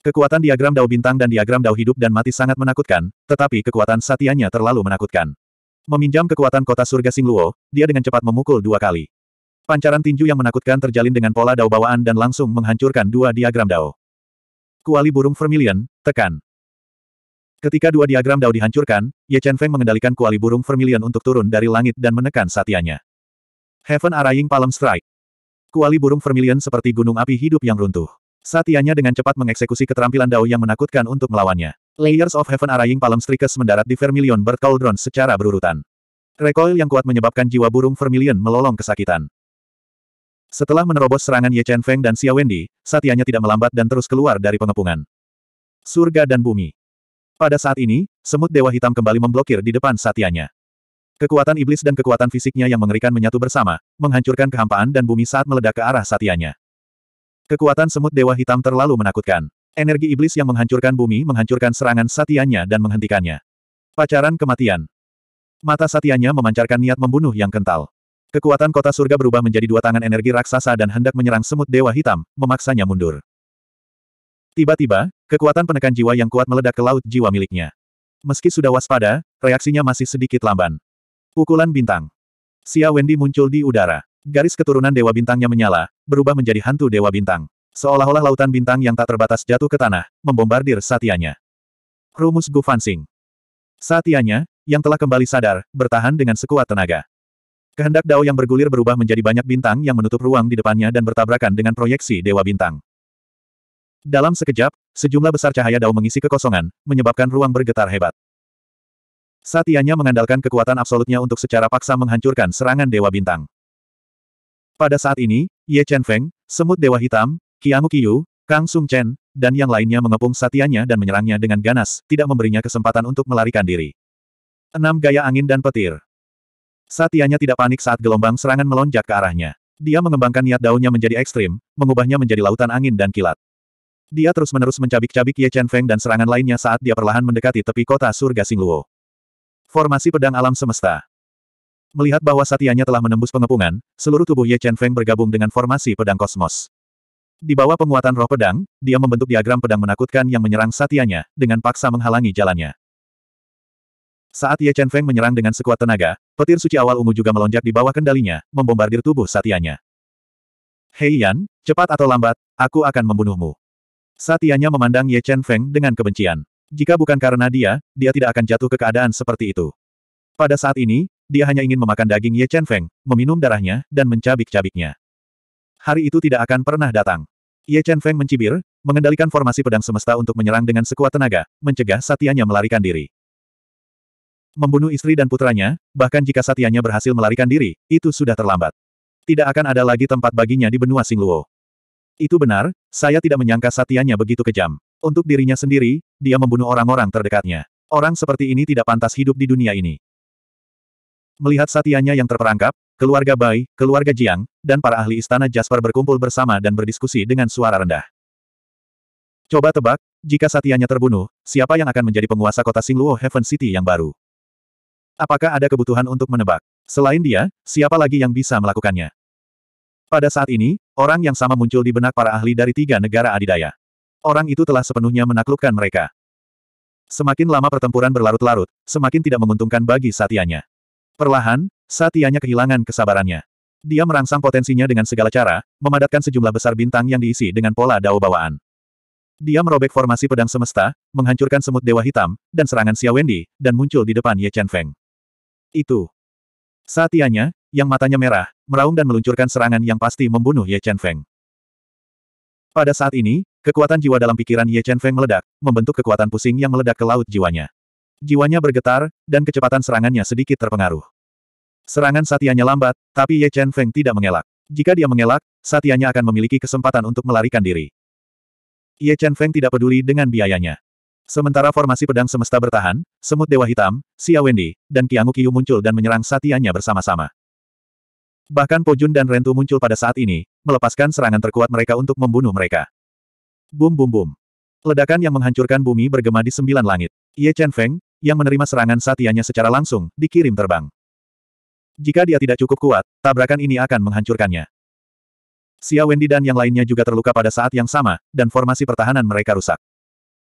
Kekuatan diagram dao bintang dan diagram dao hidup dan mati sangat menakutkan, tetapi kekuatan satianya terlalu menakutkan. Meminjam kekuatan kota surga Singluo, dia dengan cepat memukul dua kali. Pancaran tinju yang menakutkan terjalin dengan pola dao bawaan dan langsung menghancurkan dua diagram dao. Kuali burung vermilion, tekan. Ketika dua diagram dao dihancurkan, Ye Chen Feng mengendalikan kuali burung vermilion untuk turun dari langit dan menekan satianya. Heaven Araying Palm Strike. Kuali burung vermilion seperti gunung api hidup yang runtuh. Satianya dengan cepat mengeksekusi keterampilan Dao yang menakutkan untuk melawannya. Layers of Heaven Araying Palm Strikes mendarat di Vermilion Berkaldron secara berurutan. Recoil yang kuat menyebabkan jiwa burung Vermilion melolong kesakitan. Setelah menerobos serangan Ye Chen Feng dan Xia Wendy, Satianya tidak melambat dan terus keluar dari pengepungan. Surga dan Bumi Pada saat ini, semut Dewa Hitam kembali memblokir di depan Satianya. Kekuatan iblis dan kekuatan fisiknya yang mengerikan menyatu bersama, menghancurkan kehampaan dan bumi saat meledak ke arah Satianya. Kekuatan semut dewa hitam terlalu menakutkan. Energi iblis yang menghancurkan bumi menghancurkan serangan satianya dan menghentikannya. Pacaran kematian. Mata satianya memancarkan niat membunuh yang kental. Kekuatan kota surga berubah menjadi dua tangan energi raksasa dan hendak menyerang semut dewa hitam, memaksanya mundur. Tiba-tiba, kekuatan penekan jiwa yang kuat meledak ke laut jiwa miliknya. Meski sudah waspada, reaksinya masih sedikit lamban. Pukulan bintang. Xia Wendy muncul di udara. Garis keturunan Dewa Bintangnya menyala, berubah menjadi hantu dewa bintang. Seolah-olah lautan bintang yang tak terbatas jatuh ke tanah, membombardir satianya. Rumus Gu Fansing. Satianya, yang telah kembali sadar, bertahan dengan sekuat tenaga. Kehendak Dao yang bergulir berubah menjadi banyak bintang yang menutup ruang di depannya dan bertabrakan dengan proyeksi dewa bintang. Dalam sekejap, sejumlah besar cahaya Dao mengisi kekosongan, menyebabkan ruang bergetar hebat. Satianya mengandalkan kekuatan absolutnya untuk secara paksa menghancurkan serangan Dewa Bintang. Pada saat ini, Ye Chen Feng, Semut Dewa Hitam, Qiamu Qiyu, Kang Sung Chen, dan yang lainnya mengepung satianya dan menyerangnya dengan ganas, tidak memberinya kesempatan untuk melarikan diri. Enam Gaya Angin dan Petir Satianya tidak panik saat gelombang serangan melonjak ke arahnya. Dia mengembangkan niat daunnya menjadi ekstrim, mengubahnya menjadi lautan angin dan kilat. Dia terus-menerus mencabik-cabik Ye Chen Feng dan serangan lainnya saat dia perlahan mendekati tepi kota surga Singluo. Formasi Pedang Alam Semesta Melihat bahwa satianya telah menembus pengepungan, seluruh tubuh Ye Chen Feng bergabung dengan formasi pedang kosmos. Di bawah penguatan roh pedang, dia membentuk diagram pedang menakutkan yang menyerang satianya, dengan paksa menghalangi jalannya. Saat Ye Chen Feng menyerang dengan sekuat tenaga, petir suci awal ungu juga melonjak di bawah kendalinya, membombardir tubuh satianya. Hei Yan, cepat atau lambat, aku akan membunuhmu. Satianya memandang Ye Chen Feng dengan kebencian. Jika bukan karena dia, dia tidak akan jatuh ke keadaan seperti itu. Pada saat ini, dia hanya ingin memakan daging Ye Chen Feng, meminum darahnya, dan mencabik-cabiknya. Hari itu tidak akan pernah datang. Ye Chen Feng mencibir, mengendalikan formasi pedang semesta untuk menyerang dengan sekuat tenaga, mencegah satianya melarikan diri. Membunuh istri dan putranya, bahkan jika satianya berhasil melarikan diri, itu sudah terlambat. Tidak akan ada lagi tempat baginya di benua Singluo. Itu benar, saya tidak menyangka satianya begitu kejam. Untuk dirinya sendiri, dia membunuh orang-orang terdekatnya. Orang seperti ini tidak pantas hidup di dunia ini. Melihat satianya yang terperangkap, keluarga Bai, keluarga Jiang, dan para ahli istana Jasper berkumpul bersama dan berdiskusi dengan suara rendah. Coba tebak, jika satianya terbunuh, siapa yang akan menjadi penguasa kota Singluo Heaven City yang baru? Apakah ada kebutuhan untuk menebak? Selain dia, siapa lagi yang bisa melakukannya? Pada saat ini, orang yang sama muncul di benak para ahli dari tiga negara adidaya. Orang itu telah sepenuhnya menaklukkan mereka. Semakin lama pertempuran berlarut-larut, semakin tidak menguntungkan bagi satianya. Perlahan, Satianya kehilangan kesabarannya. Dia merangsang potensinya dengan segala cara, memadatkan sejumlah besar bintang yang diisi dengan pola dao bawaan. Dia merobek formasi pedang semesta, menghancurkan semut dewa hitam, dan serangan Xia Wendy, dan muncul di depan Ye Chen Feng. Itu. Satianya, yang matanya merah, meraung dan meluncurkan serangan yang pasti membunuh Ye Chen Feng. Pada saat ini, kekuatan jiwa dalam pikiran Ye Chen Feng meledak, membentuk kekuatan pusing yang meledak ke laut jiwanya. Jiwanya bergetar, dan kecepatan serangannya sedikit terpengaruh. Serangan satianya lambat, tapi Ye Chen Feng tidak mengelak. Jika dia mengelak, satianya akan memiliki kesempatan untuk melarikan diri. Ye Chen Feng tidak peduli dengan biayanya. Sementara formasi pedang semesta bertahan, semut dewa hitam, Xia Wendy, dan Qiangu Qiu muncul dan menyerang satianya bersama-sama. Bahkan Pojun dan Rentu muncul pada saat ini, melepaskan serangan terkuat mereka untuk membunuh mereka. Bum bum bum. Ledakan yang menghancurkan bumi bergema di sembilan langit. Ye Chen Feng, yang menerima serangan satianya secara langsung, dikirim terbang. Jika dia tidak cukup kuat, tabrakan ini akan menghancurkannya. Xia Wendy dan yang lainnya juga terluka pada saat yang sama, dan formasi pertahanan mereka rusak.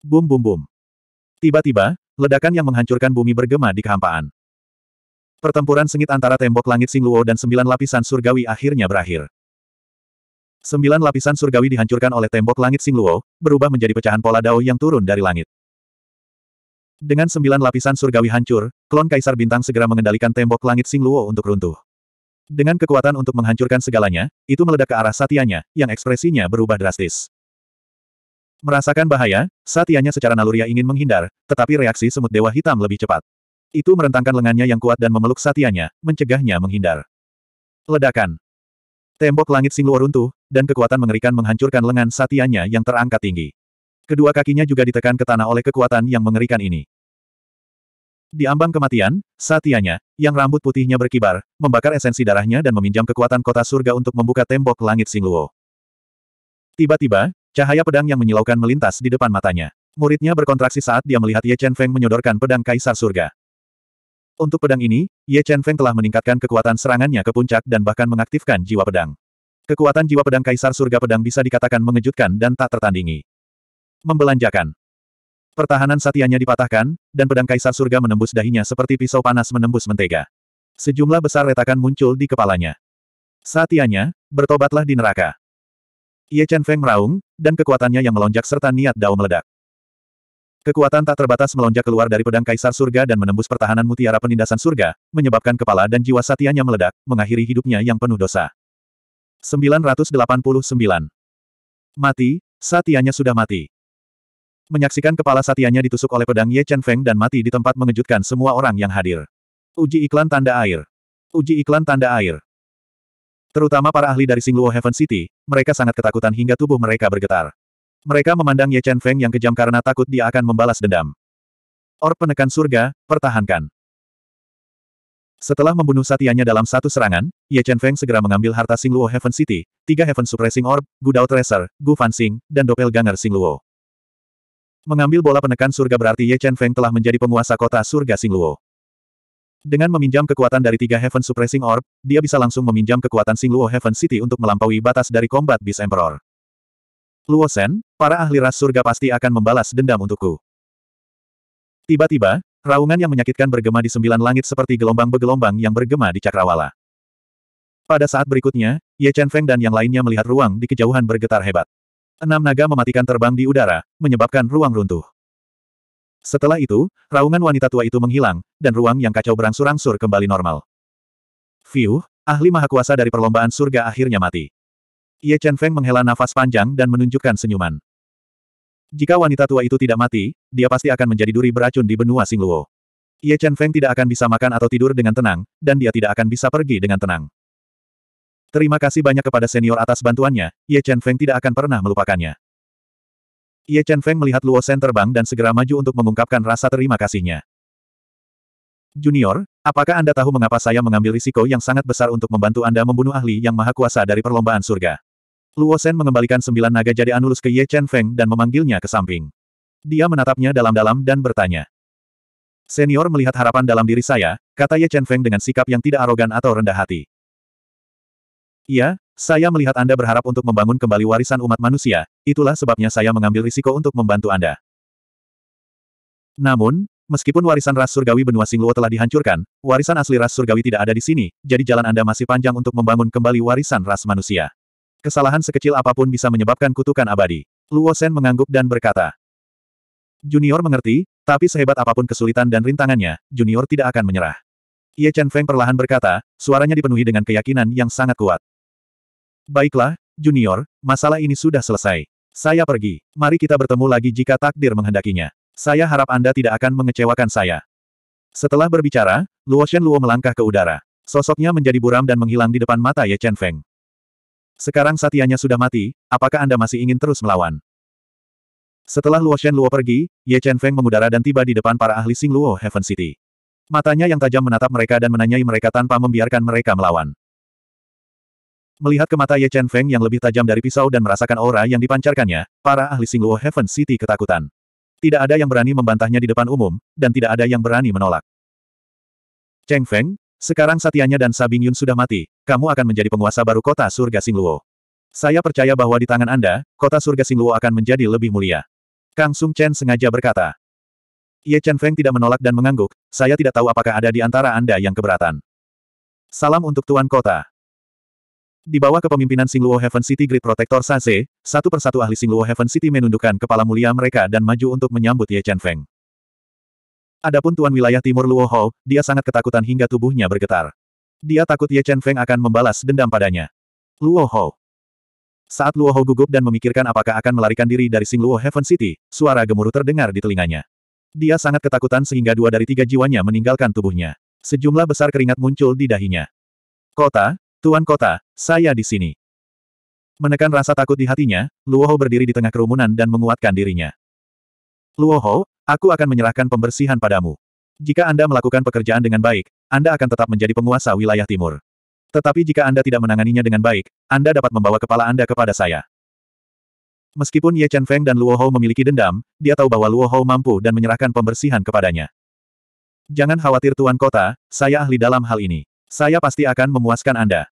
Bum bum bum. Tiba-tiba, ledakan yang menghancurkan bumi bergema di kehampaan. Pertempuran sengit antara tembok langit Singluo dan sembilan lapisan surgawi akhirnya berakhir. Sembilan lapisan surgawi dihancurkan oleh tembok langit Singluo, berubah menjadi pecahan pola dao yang turun dari langit. Dengan sembilan lapisan surgawi hancur, klon Kaisar Bintang segera mengendalikan tembok langit Sing Singluo untuk runtuh. Dengan kekuatan untuk menghancurkan segalanya, itu meledak ke arah Satianya, yang ekspresinya berubah drastis. Merasakan bahaya, Satianya secara naluria ingin menghindar, tetapi reaksi semut dewa hitam lebih cepat. Itu merentangkan lengannya yang kuat dan memeluk Satianya, mencegahnya menghindar. Ledakan. Tembok langit Sing Singluo runtuh, dan kekuatan mengerikan menghancurkan lengan Satianya yang terangkat tinggi. Kedua kakinya juga ditekan ke tanah oleh kekuatan yang mengerikan ini. Di ambang kematian, satianya, yang rambut putihnya berkibar, membakar esensi darahnya dan meminjam kekuatan kota surga untuk membuka tembok langit Singluo. Tiba-tiba, cahaya pedang yang menyilaukan melintas di depan matanya. Muridnya berkontraksi saat dia melihat Ye Chen Feng menyodorkan pedang Kaisar Surga. Untuk pedang ini, Ye Chen Feng telah meningkatkan kekuatan serangannya ke puncak dan bahkan mengaktifkan jiwa pedang. Kekuatan jiwa pedang Kaisar Surga Pedang bisa dikatakan mengejutkan dan tak tertandingi. Membelanjakan. Pertahanan satianya dipatahkan, dan pedang kaisar surga menembus dahinya seperti pisau panas menembus mentega. Sejumlah besar retakan muncul di kepalanya. Satianya, bertobatlah di neraka. Ye Chen Feng meraung, dan kekuatannya yang melonjak serta niat dao meledak. Kekuatan tak terbatas melonjak keluar dari pedang kaisar surga dan menembus pertahanan mutiara penindasan surga, menyebabkan kepala dan jiwa satianya meledak, mengakhiri hidupnya yang penuh dosa. 989. Mati, satianya sudah mati menyaksikan kepala satianya ditusuk oleh pedang Ye Chen Feng dan mati di tempat mengejutkan semua orang yang hadir. Uji iklan tanda air. Uji iklan tanda air. Terutama para ahli dari Singluo Heaven City, mereka sangat ketakutan hingga tubuh mereka bergetar. Mereka memandang Ye Chen Feng yang kejam karena takut dia akan membalas dendam. Or penekan surga, pertahankan. Setelah membunuh satianya dalam satu serangan, Ye Chen Feng segera mengambil harta Singluo Heaven City, tiga Heaven Suppressing Orb, Gu Dao Tracer, Gu Sing, dan Doppelganger Singluo. Mengambil bola penekan surga berarti Ye Chen Feng telah menjadi penguasa kota surga Singluo. Dengan meminjam kekuatan dari tiga Heaven Suppressing Orb, dia bisa langsung meminjam kekuatan Singluo Heaven City untuk melampaui batas dari Combat Beast Emperor. Luo Shen, para ahli ras surga pasti akan membalas dendam untukku. Tiba-tiba, raungan yang menyakitkan bergema di sembilan langit seperti gelombang bergelombang yang bergema di cakrawala. Pada saat berikutnya, Ye Chen Feng dan yang lainnya melihat ruang di kejauhan bergetar hebat enam naga mematikan terbang di udara, menyebabkan ruang runtuh. Setelah itu, raungan wanita tua itu menghilang, dan ruang yang kacau berangsur-angsur kembali normal. Fiu, ahli maha kuasa dari perlombaan surga akhirnya mati. Ye Chen Feng menghela nafas panjang dan menunjukkan senyuman. Jika wanita tua itu tidak mati, dia pasti akan menjadi duri beracun di benua Singluo. Ye Chen Feng tidak akan bisa makan atau tidur dengan tenang, dan dia tidak akan bisa pergi dengan tenang. Terima kasih banyak kepada senior atas bantuannya, Ye Chen Feng tidak akan pernah melupakannya. Ye Chen Feng melihat Luo Shen terbang dan segera maju untuk mengungkapkan rasa terima kasihnya. Junior, apakah Anda tahu mengapa saya mengambil risiko yang sangat besar untuk membantu Anda membunuh ahli yang maha kuasa dari perlombaan surga? Luo Shen mengembalikan sembilan naga jadi Anulus ke Ye Chen Feng dan memanggilnya ke samping. Dia menatapnya dalam-dalam dan bertanya. Senior melihat harapan dalam diri saya, kata Ye Chen Feng dengan sikap yang tidak arogan atau rendah hati. Iya, saya melihat Anda berharap untuk membangun kembali warisan umat manusia, itulah sebabnya saya mengambil risiko untuk membantu Anda. Namun, meskipun warisan ras surgawi benua Singluo telah dihancurkan, warisan asli ras surgawi tidak ada di sini, jadi jalan Anda masih panjang untuk membangun kembali warisan ras manusia. Kesalahan sekecil apapun bisa menyebabkan kutukan abadi. Luo Shen mengangguk dan berkata. Junior mengerti, tapi sehebat apapun kesulitan dan rintangannya, Junior tidak akan menyerah. Ye Chen Feng perlahan berkata, suaranya dipenuhi dengan keyakinan yang sangat kuat. Baiklah, Junior, masalah ini sudah selesai. Saya pergi. Mari kita bertemu lagi jika takdir menghendakinya. Saya harap Anda tidak akan mengecewakan saya. Setelah berbicara, Luo Shen Luo melangkah ke udara. Sosoknya menjadi buram dan menghilang di depan mata Ye Chen Feng. Sekarang satianya sudah mati, apakah Anda masih ingin terus melawan? Setelah Luo Shen Luo pergi, Ye Chen Feng mengudara dan tiba di depan para ahli Sing Luo Heaven City. Matanya yang tajam menatap mereka dan menanyai mereka tanpa membiarkan mereka melawan. Melihat ke mata Ye Chen Feng yang lebih tajam dari pisau dan merasakan aura yang dipancarkannya, para ahli Singluo Heaven City ketakutan. Tidak ada yang berani membantahnya di depan umum, dan tidak ada yang berani menolak. Cheng Feng, sekarang Satianya dan Sabing Yun sudah mati, kamu akan menjadi penguasa baru kota surga Singluo. Saya percaya bahwa di tangan Anda, kota surga Singluo akan menjadi lebih mulia. Kang Sung Chen sengaja berkata. Ye Chen Feng tidak menolak dan mengangguk, saya tidak tahu apakah ada di antara Anda yang keberatan. Salam untuk Tuan Kota. Di bawah kepemimpinan Singluo Heaven City Great Protector Saze, satu persatu ahli Singluo Heaven City menundukkan kepala mulia mereka dan maju untuk menyambut Ye Chen Feng. Adapun Tuan Wilayah Timur Luo Hou, dia sangat ketakutan hingga tubuhnya bergetar. Dia takut Ye Chen Feng akan membalas dendam padanya. Luo Hou. Saat Luo Hou gugup dan memikirkan apakah akan melarikan diri dari Singluo Heaven City, suara gemuruh terdengar di telinganya. Dia sangat ketakutan sehingga dua dari tiga jiwanya meninggalkan tubuhnya. Sejumlah besar keringat muncul di dahinya. Kota, Tuan Kota, saya di sini. Menekan rasa takut di hatinya, Luoho berdiri di tengah kerumunan dan menguatkan dirinya. Luoho, aku akan menyerahkan pembersihan padamu. Jika Anda melakukan pekerjaan dengan baik, Anda akan tetap menjadi penguasa wilayah timur. Tetapi jika Anda tidak menanganinya dengan baik, Anda dapat membawa kepala Anda kepada saya. Meskipun Ye Chen Feng dan Luoho memiliki dendam, dia tahu bahwa Luoho mampu dan menyerahkan pembersihan kepadanya. Jangan khawatir Tuan Kota, saya ahli dalam hal ini. Saya pasti akan memuaskan Anda.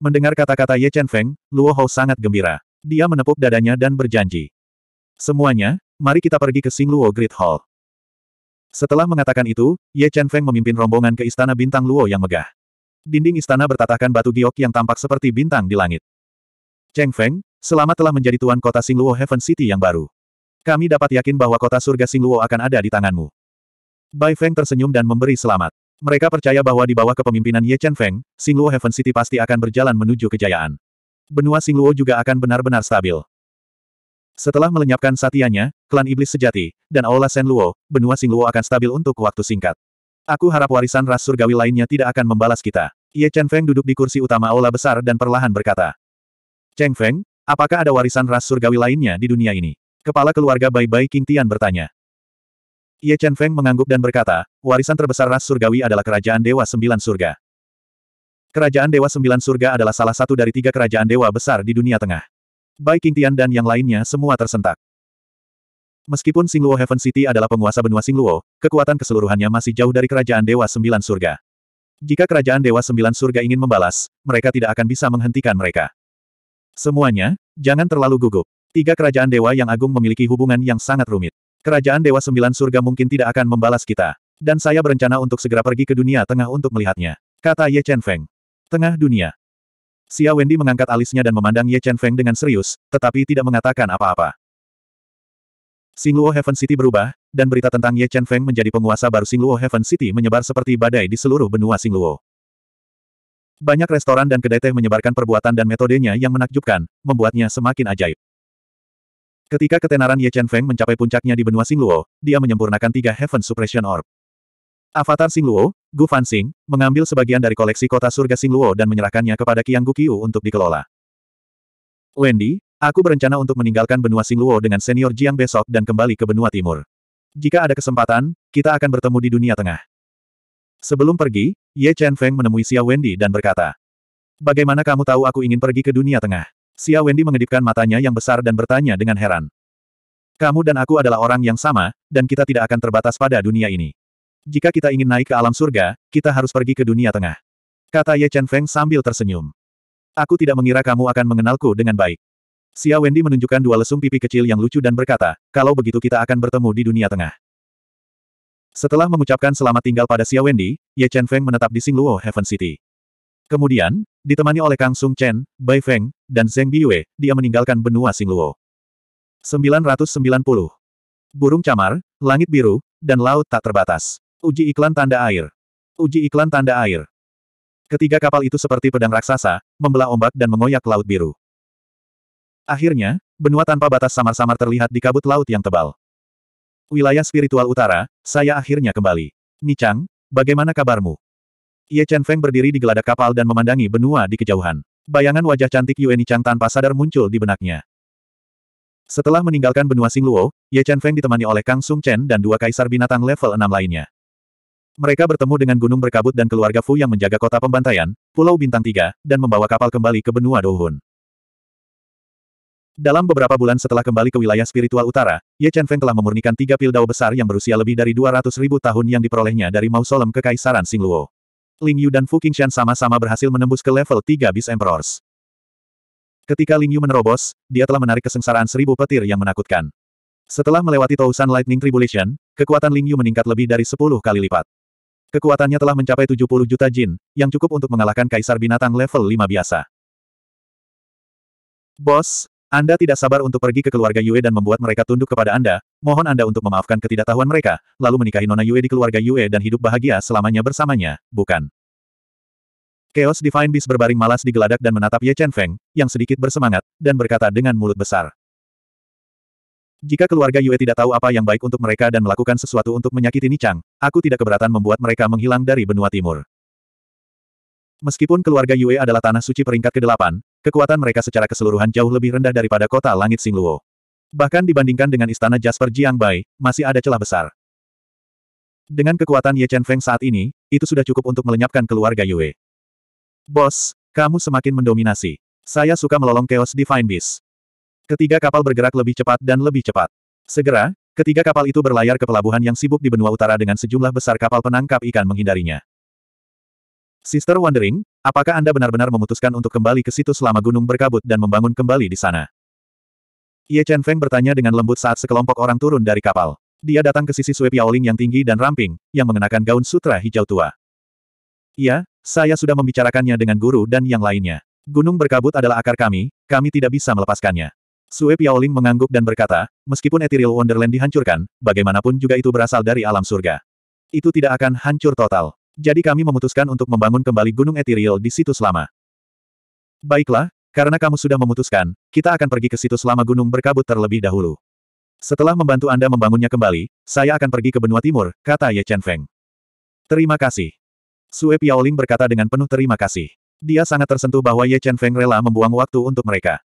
Mendengar kata-kata Ye Chen Feng, Luo Hou sangat gembira. Dia menepuk dadanya dan berjanji. Semuanya, mari kita pergi ke Sing Luo Great Hall. Setelah mengatakan itu, Ye Chen Feng memimpin rombongan ke Istana Bintang Luo yang megah. Dinding istana bertatahkan batu giok yang tampak seperti bintang di langit. Cheng Feng, selamat telah menjadi tuan kota Sing Luo Heaven City yang baru. Kami dapat yakin bahwa kota surga Sing Luo akan ada di tanganmu. Bai Feng tersenyum dan memberi selamat. Mereka percaya bahwa di bawah kepemimpinan Ye Chen Feng, Singluo Heaven City pasti akan berjalan menuju kejayaan. Benua Singluo juga akan benar-benar stabil. Setelah melenyapkan satianya, klan iblis sejati, dan Aula Senluo, benua Singluo akan stabil untuk waktu singkat. Aku harap warisan ras surgawi lainnya tidak akan membalas kita. Ye Chen Feng duduk di kursi utama Aula besar dan perlahan berkata. Cheng Feng, apakah ada warisan ras surgawi lainnya di dunia ini? Kepala keluarga Bai Bai King Tian bertanya. Ye Chen Feng mengangguk dan berkata, warisan terbesar ras surgawi adalah kerajaan Dewa Sembilan Surga. Kerajaan Dewa Sembilan Surga adalah salah satu dari tiga kerajaan dewa besar di dunia tengah. Bai Tian dan yang lainnya semua tersentak. Meskipun Singluo Heaven City adalah penguasa benua Singluo, kekuatan keseluruhannya masih jauh dari kerajaan Dewa Sembilan Surga. Jika kerajaan Dewa Sembilan Surga ingin membalas, mereka tidak akan bisa menghentikan mereka. Semuanya, jangan terlalu gugup. Tiga kerajaan dewa yang agung memiliki hubungan yang sangat rumit. Kerajaan Dewa Sembilan Surga mungkin tidak akan membalas kita. Dan saya berencana untuk segera pergi ke dunia tengah untuk melihatnya. Kata Ye Chen Feng. Tengah dunia. Xia Wendy mengangkat alisnya dan memandang Ye Chen Feng dengan serius, tetapi tidak mengatakan apa-apa. Singluo Heaven City berubah, dan berita tentang Ye Chen Feng menjadi penguasa baru Singluo Heaven City menyebar seperti badai di seluruh benua Singluo. Banyak restoran dan kedai teh menyebarkan perbuatan dan metodenya yang menakjubkan, membuatnya semakin ajaib. Ketika ketenaran Ye Chen Feng mencapai puncaknya di benua Singluo, dia menyempurnakan tiga Heaven Suppression Orb. Avatar Singluo, Gu Sing, mengambil sebagian dari koleksi kota surga Singluo dan menyerahkannya kepada Qiang Qiu untuk dikelola. Wendy, aku berencana untuk meninggalkan benua Singluo dengan senior Jiang besok dan kembali ke benua timur. Jika ada kesempatan, kita akan bertemu di dunia tengah. Sebelum pergi, Ye Chen Feng menemui Xia Wendy dan berkata, Bagaimana kamu tahu aku ingin pergi ke dunia tengah? Xia Wendy mengedipkan matanya yang besar dan bertanya dengan heran. Kamu dan aku adalah orang yang sama, dan kita tidak akan terbatas pada dunia ini. Jika kita ingin naik ke alam surga, kita harus pergi ke dunia tengah. Kata Ye Chen Feng sambil tersenyum. Aku tidak mengira kamu akan mengenalku dengan baik. Xia Wendy menunjukkan dua lesung pipi kecil yang lucu dan berkata, kalau begitu kita akan bertemu di dunia tengah. Setelah mengucapkan selamat tinggal pada Xia Wendy, Ye Chen Feng menetap di Singluo Heaven City. Kemudian, ditemani oleh Kang Sung Chen, Bai Feng, dan Zeng Biwe, dia meninggalkan benua Singluo. 990. Burung camar, langit biru, dan laut tak terbatas. Uji iklan tanda air. Uji iklan tanda air. Ketiga kapal itu seperti pedang raksasa, membelah ombak dan mengoyak laut biru. Akhirnya, benua tanpa batas samar-samar terlihat di kabut laut yang tebal. Wilayah spiritual utara, saya akhirnya kembali. Nichang, bagaimana kabarmu? Ye Chen Feng berdiri di geladak kapal dan memandangi benua di kejauhan. Bayangan wajah cantik Yueni Chang tanpa sadar muncul di benaknya. Setelah meninggalkan benua Singluo, Ye Chen Feng ditemani oleh Kang Sung Chen dan dua kaisar binatang level 6 lainnya. Mereka bertemu dengan gunung berkabut dan keluarga Fu yang menjaga kota pembantaian, Pulau Bintang Tiga, dan membawa kapal kembali ke benua Dohun. Dalam beberapa bulan setelah kembali ke wilayah spiritual utara, Ye Chen Feng telah memurnikan tiga pil dao besar yang berusia lebih dari 200 ribu tahun yang diperolehnya dari Mausolem Kekaisaran Singluo. Ling Yu dan Fu Qingshan sama-sama berhasil menembus ke level 3 bis Emperors. Ketika Ling Yu menerobos, dia telah menarik kesengsaraan seribu petir yang menakutkan. Setelah melewati Tousan Lightning Tribulation, kekuatan Ling Yu meningkat lebih dari 10 kali lipat. Kekuatannya telah mencapai 70 juta jin, yang cukup untuk mengalahkan kaisar binatang level 5 biasa. Bos, anda tidak sabar untuk pergi ke keluarga Yue dan membuat mereka tunduk kepada Anda, mohon Anda untuk memaafkan ketidaktahuan mereka, lalu menikahi Nona Yue di keluarga Yue dan hidup bahagia selamanya bersamanya, bukan? Chaos Divine Beast berbaring malas di geladak dan menatap Ye Chen Feng, yang sedikit bersemangat, dan berkata dengan mulut besar. Jika keluarga Yue tidak tahu apa yang baik untuk mereka dan melakukan sesuatu untuk menyakiti Nichang, aku tidak keberatan membuat mereka menghilang dari benua timur. Meskipun keluarga Yue adalah tanah suci peringkat ke-8, kekuatan mereka secara keseluruhan jauh lebih rendah daripada kota langit Singluo. Bahkan dibandingkan dengan istana Jasper Jiangbai, masih ada celah besar. Dengan kekuatan Ye Chen Feng saat ini, itu sudah cukup untuk melenyapkan keluarga Yue. Bos, kamu semakin mendominasi. Saya suka melolong chaos Divine Beast. Ketiga kapal bergerak lebih cepat dan lebih cepat. Segera, ketiga kapal itu berlayar ke pelabuhan yang sibuk di benua utara dengan sejumlah besar kapal penangkap ikan menghindarinya. Sister Wandering, apakah Anda benar-benar memutuskan untuk kembali ke situ selama gunung berkabut dan membangun kembali di sana? Ye Chen Feng bertanya dengan lembut saat sekelompok orang turun dari kapal. Dia datang ke sisi Sui Piaoling yang tinggi dan ramping, yang mengenakan gaun sutra hijau tua. Iya, saya sudah membicarakannya dengan guru dan yang lainnya. Gunung berkabut adalah akar kami, kami tidak bisa melepaskannya. Sue Piaoling mengangguk dan berkata, meskipun Ethereal Wonderland dihancurkan, bagaimanapun juga itu berasal dari alam surga. Itu tidak akan hancur total. Jadi kami memutuskan untuk membangun kembali Gunung Ethereal di situs lama. Baiklah, karena kamu sudah memutuskan, kita akan pergi ke situs lama gunung berkabut terlebih dahulu. Setelah membantu Anda membangunnya kembali, saya akan pergi ke benua timur, kata Ye Chen Feng. Terima kasih. Sue Piaoling berkata dengan penuh terima kasih. Dia sangat tersentuh bahwa Ye Chen Feng rela membuang waktu untuk mereka.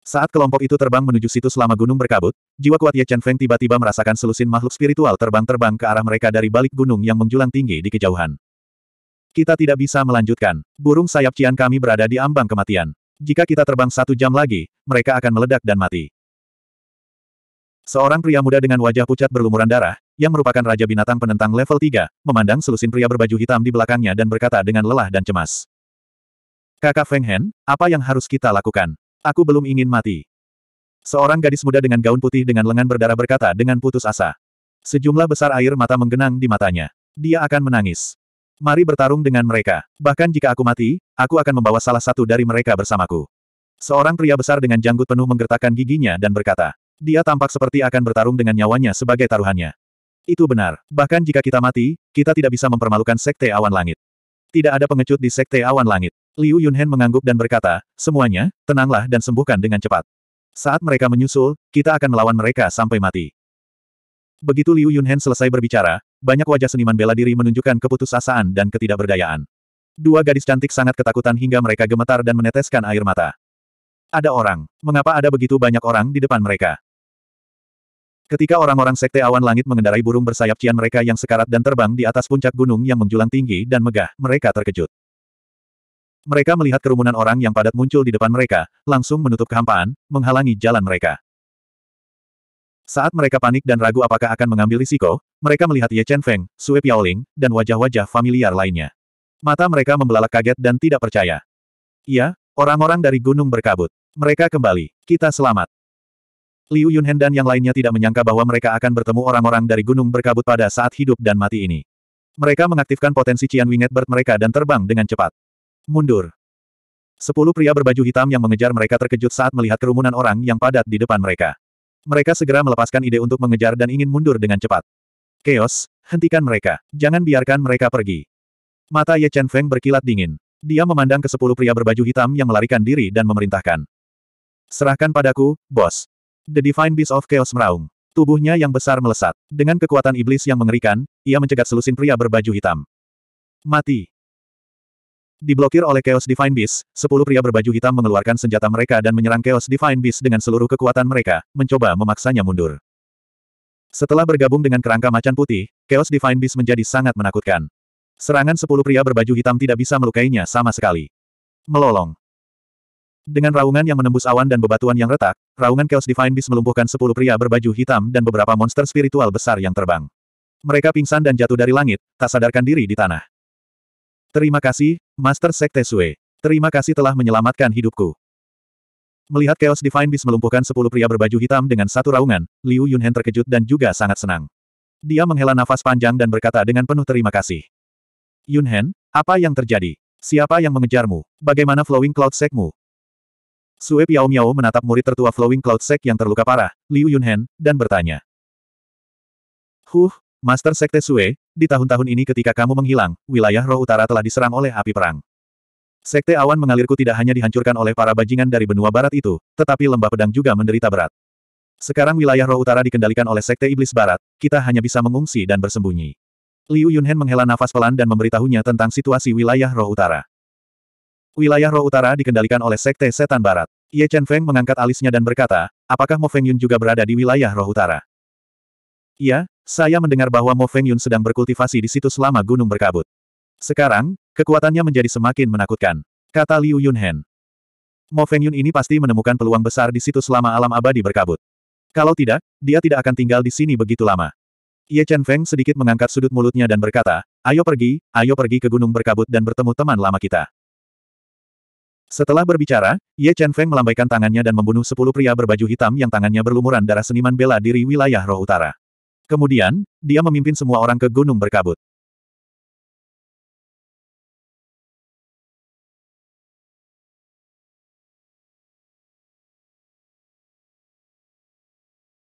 Saat kelompok itu terbang menuju situs lama gunung berkabut, jiwa kuat Ye Chen Feng tiba-tiba merasakan selusin makhluk spiritual terbang-terbang ke arah mereka dari balik gunung yang menjulang tinggi di kejauhan. Kita tidak bisa melanjutkan. Burung sayap Cian kami berada di ambang kematian. Jika kita terbang satu jam lagi, mereka akan meledak dan mati. Seorang pria muda dengan wajah pucat berlumuran darah, yang merupakan Raja Binatang Penentang level 3, memandang selusin pria berbaju hitam di belakangnya dan berkata dengan lelah dan cemas. Kakak Feng Hen, apa yang harus kita lakukan? Aku belum ingin mati. Seorang gadis muda dengan gaun putih dengan lengan berdarah berkata dengan putus asa. Sejumlah besar air mata menggenang di matanya. Dia akan menangis. Mari bertarung dengan mereka. Bahkan jika aku mati, aku akan membawa salah satu dari mereka bersamaku. Seorang pria besar dengan janggut penuh menggertakkan giginya dan berkata, dia tampak seperti akan bertarung dengan nyawanya sebagai taruhannya. Itu benar. Bahkan jika kita mati, kita tidak bisa mempermalukan Sekte Awan Langit. Tidak ada pengecut di Sekte Awan Langit. Liu Yunhen mengangguk dan berkata, semuanya, tenanglah dan sembuhkan dengan cepat. Saat mereka menyusul, kita akan melawan mereka sampai mati. Begitu Liu Yunhen selesai berbicara, banyak wajah seniman bela diri menunjukkan keputusasaan dan ketidakberdayaan. Dua gadis cantik sangat ketakutan hingga mereka gemetar dan meneteskan air mata. Ada orang. Mengapa ada begitu banyak orang di depan mereka? Ketika orang-orang sekte awan langit mengendarai burung bersayap cian mereka yang sekarat dan terbang di atas puncak gunung yang menjulang tinggi dan megah, mereka terkejut. Mereka melihat kerumunan orang yang padat muncul di depan mereka, langsung menutup kehampaan, menghalangi jalan mereka. Saat mereka panik dan ragu apakah akan mengambil risiko, mereka melihat Ye Chen Feng, Sue Piaoling, dan wajah-wajah familiar lainnya. Mata mereka membelalak kaget dan tidak percaya. Iya, orang-orang dari gunung berkabut. Mereka kembali. Kita selamat. Liu Yunhen dan yang lainnya tidak menyangka bahwa mereka akan bertemu orang-orang dari gunung berkabut pada saat hidup dan mati ini. Mereka mengaktifkan potensi Cian Winged Bird mereka dan terbang dengan cepat. Mundur. Sepuluh pria berbaju hitam yang mengejar mereka terkejut saat melihat kerumunan orang yang padat di depan mereka. Mereka segera melepaskan ide untuk mengejar dan ingin mundur dengan cepat. Chaos, hentikan mereka. Jangan biarkan mereka pergi. Mata Ye Chen Feng berkilat dingin. Dia memandang ke sepuluh pria berbaju hitam yang melarikan diri dan memerintahkan. Serahkan padaku, bos. The Divine Beast of Chaos meraung. Tubuhnya yang besar melesat. Dengan kekuatan iblis yang mengerikan, ia mencegat selusin pria berbaju hitam. Mati. Diblokir oleh Chaos Divine Beast, sepuluh pria berbaju hitam mengeluarkan senjata mereka dan menyerang Chaos Divine Beast dengan seluruh kekuatan mereka, mencoba memaksanya mundur. Setelah bergabung dengan kerangka macan putih, Chaos Divine Beast menjadi sangat menakutkan. Serangan sepuluh pria berbaju hitam tidak bisa melukainya sama sekali. Melolong. Dengan raungan yang menembus awan dan bebatuan yang retak, raungan Chaos Divine Beast melumpuhkan sepuluh pria berbaju hitam dan beberapa monster spiritual besar yang terbang. Mereka pingsan dan jatuh dari langit, tak sadarkan diri di tanah. Terima kasih, Master Sekte Sue. Terima kasih telah menyelamatkan hidupku. Melihat Chaos Divine Beast melumpuhkan sepuluh pria berbaju hitam dengan satu raungan, Liu Yunhen terkejut dan juga sangat senang. Dia menghela nafas panjang dan berkata dengan penuh terima kasih. Yunhen, apa yang terjadi? Siapa yang mengejarmu? Bagaimana Flowing Cloud Sekmu? Sue Piao Miao menatap murid tertua Flowing Cloud Sek yang terluka parah, Liu Yunhen, dan bertanya. Huh, Master Sekte Sue, di tahun-tahun ini ketika kamu menghilang, wilayah roh utara telah diserang oleh api perang. Sekte awan mengalirku tidak hanya dihancurkan oleh para bajingan dari benua barat itu, tetapi lembah pedang juga menderita berat. Sekarang wilayah roh utara dikendalikan oleh Sekte Iblis Barat, kita hanya bisa mengungsi dan bersembunyi. Liu Yunhen menghela nafas pelan dan memberitahunya tentang situasi wilayah roh utara. Wilayah roh utara dikendalikan oleh Sekte Setan Barat. Ye Chen Feng mengangkat alisnya dan berkata, apakah Mo Feng Yun juga berada di wilayah roh utara? Iya, saya mendengar bahwa Mo Feng Yun sedang berkultivasi di situ selama gunung berkabut. Sekarang, kekuatannya menjadi semakin menakutkan. Kata Liu Yunhen. Mo Feng Yun ini pasti menemukan peluang besar di situ selama alam abadi berkabut. Kalau tidak, dia tidak akan tinggal di sini begitu lama. Ye Chen Feng sedikit mengangkat sudut mulutnya dan berkata, ayo pergi, ayo pergi ke gunung berkabut dan bertemu teman lama kita. Setelah berbicara, Ye Chen Feng melambaikan tangannya dan membunuh sepuluh pria berbaju hitam yang tangannya berlumuran darah seniman bela diri wilayah roh utara. Kemudian, dia memimpin semua orang ke gunung berkabut.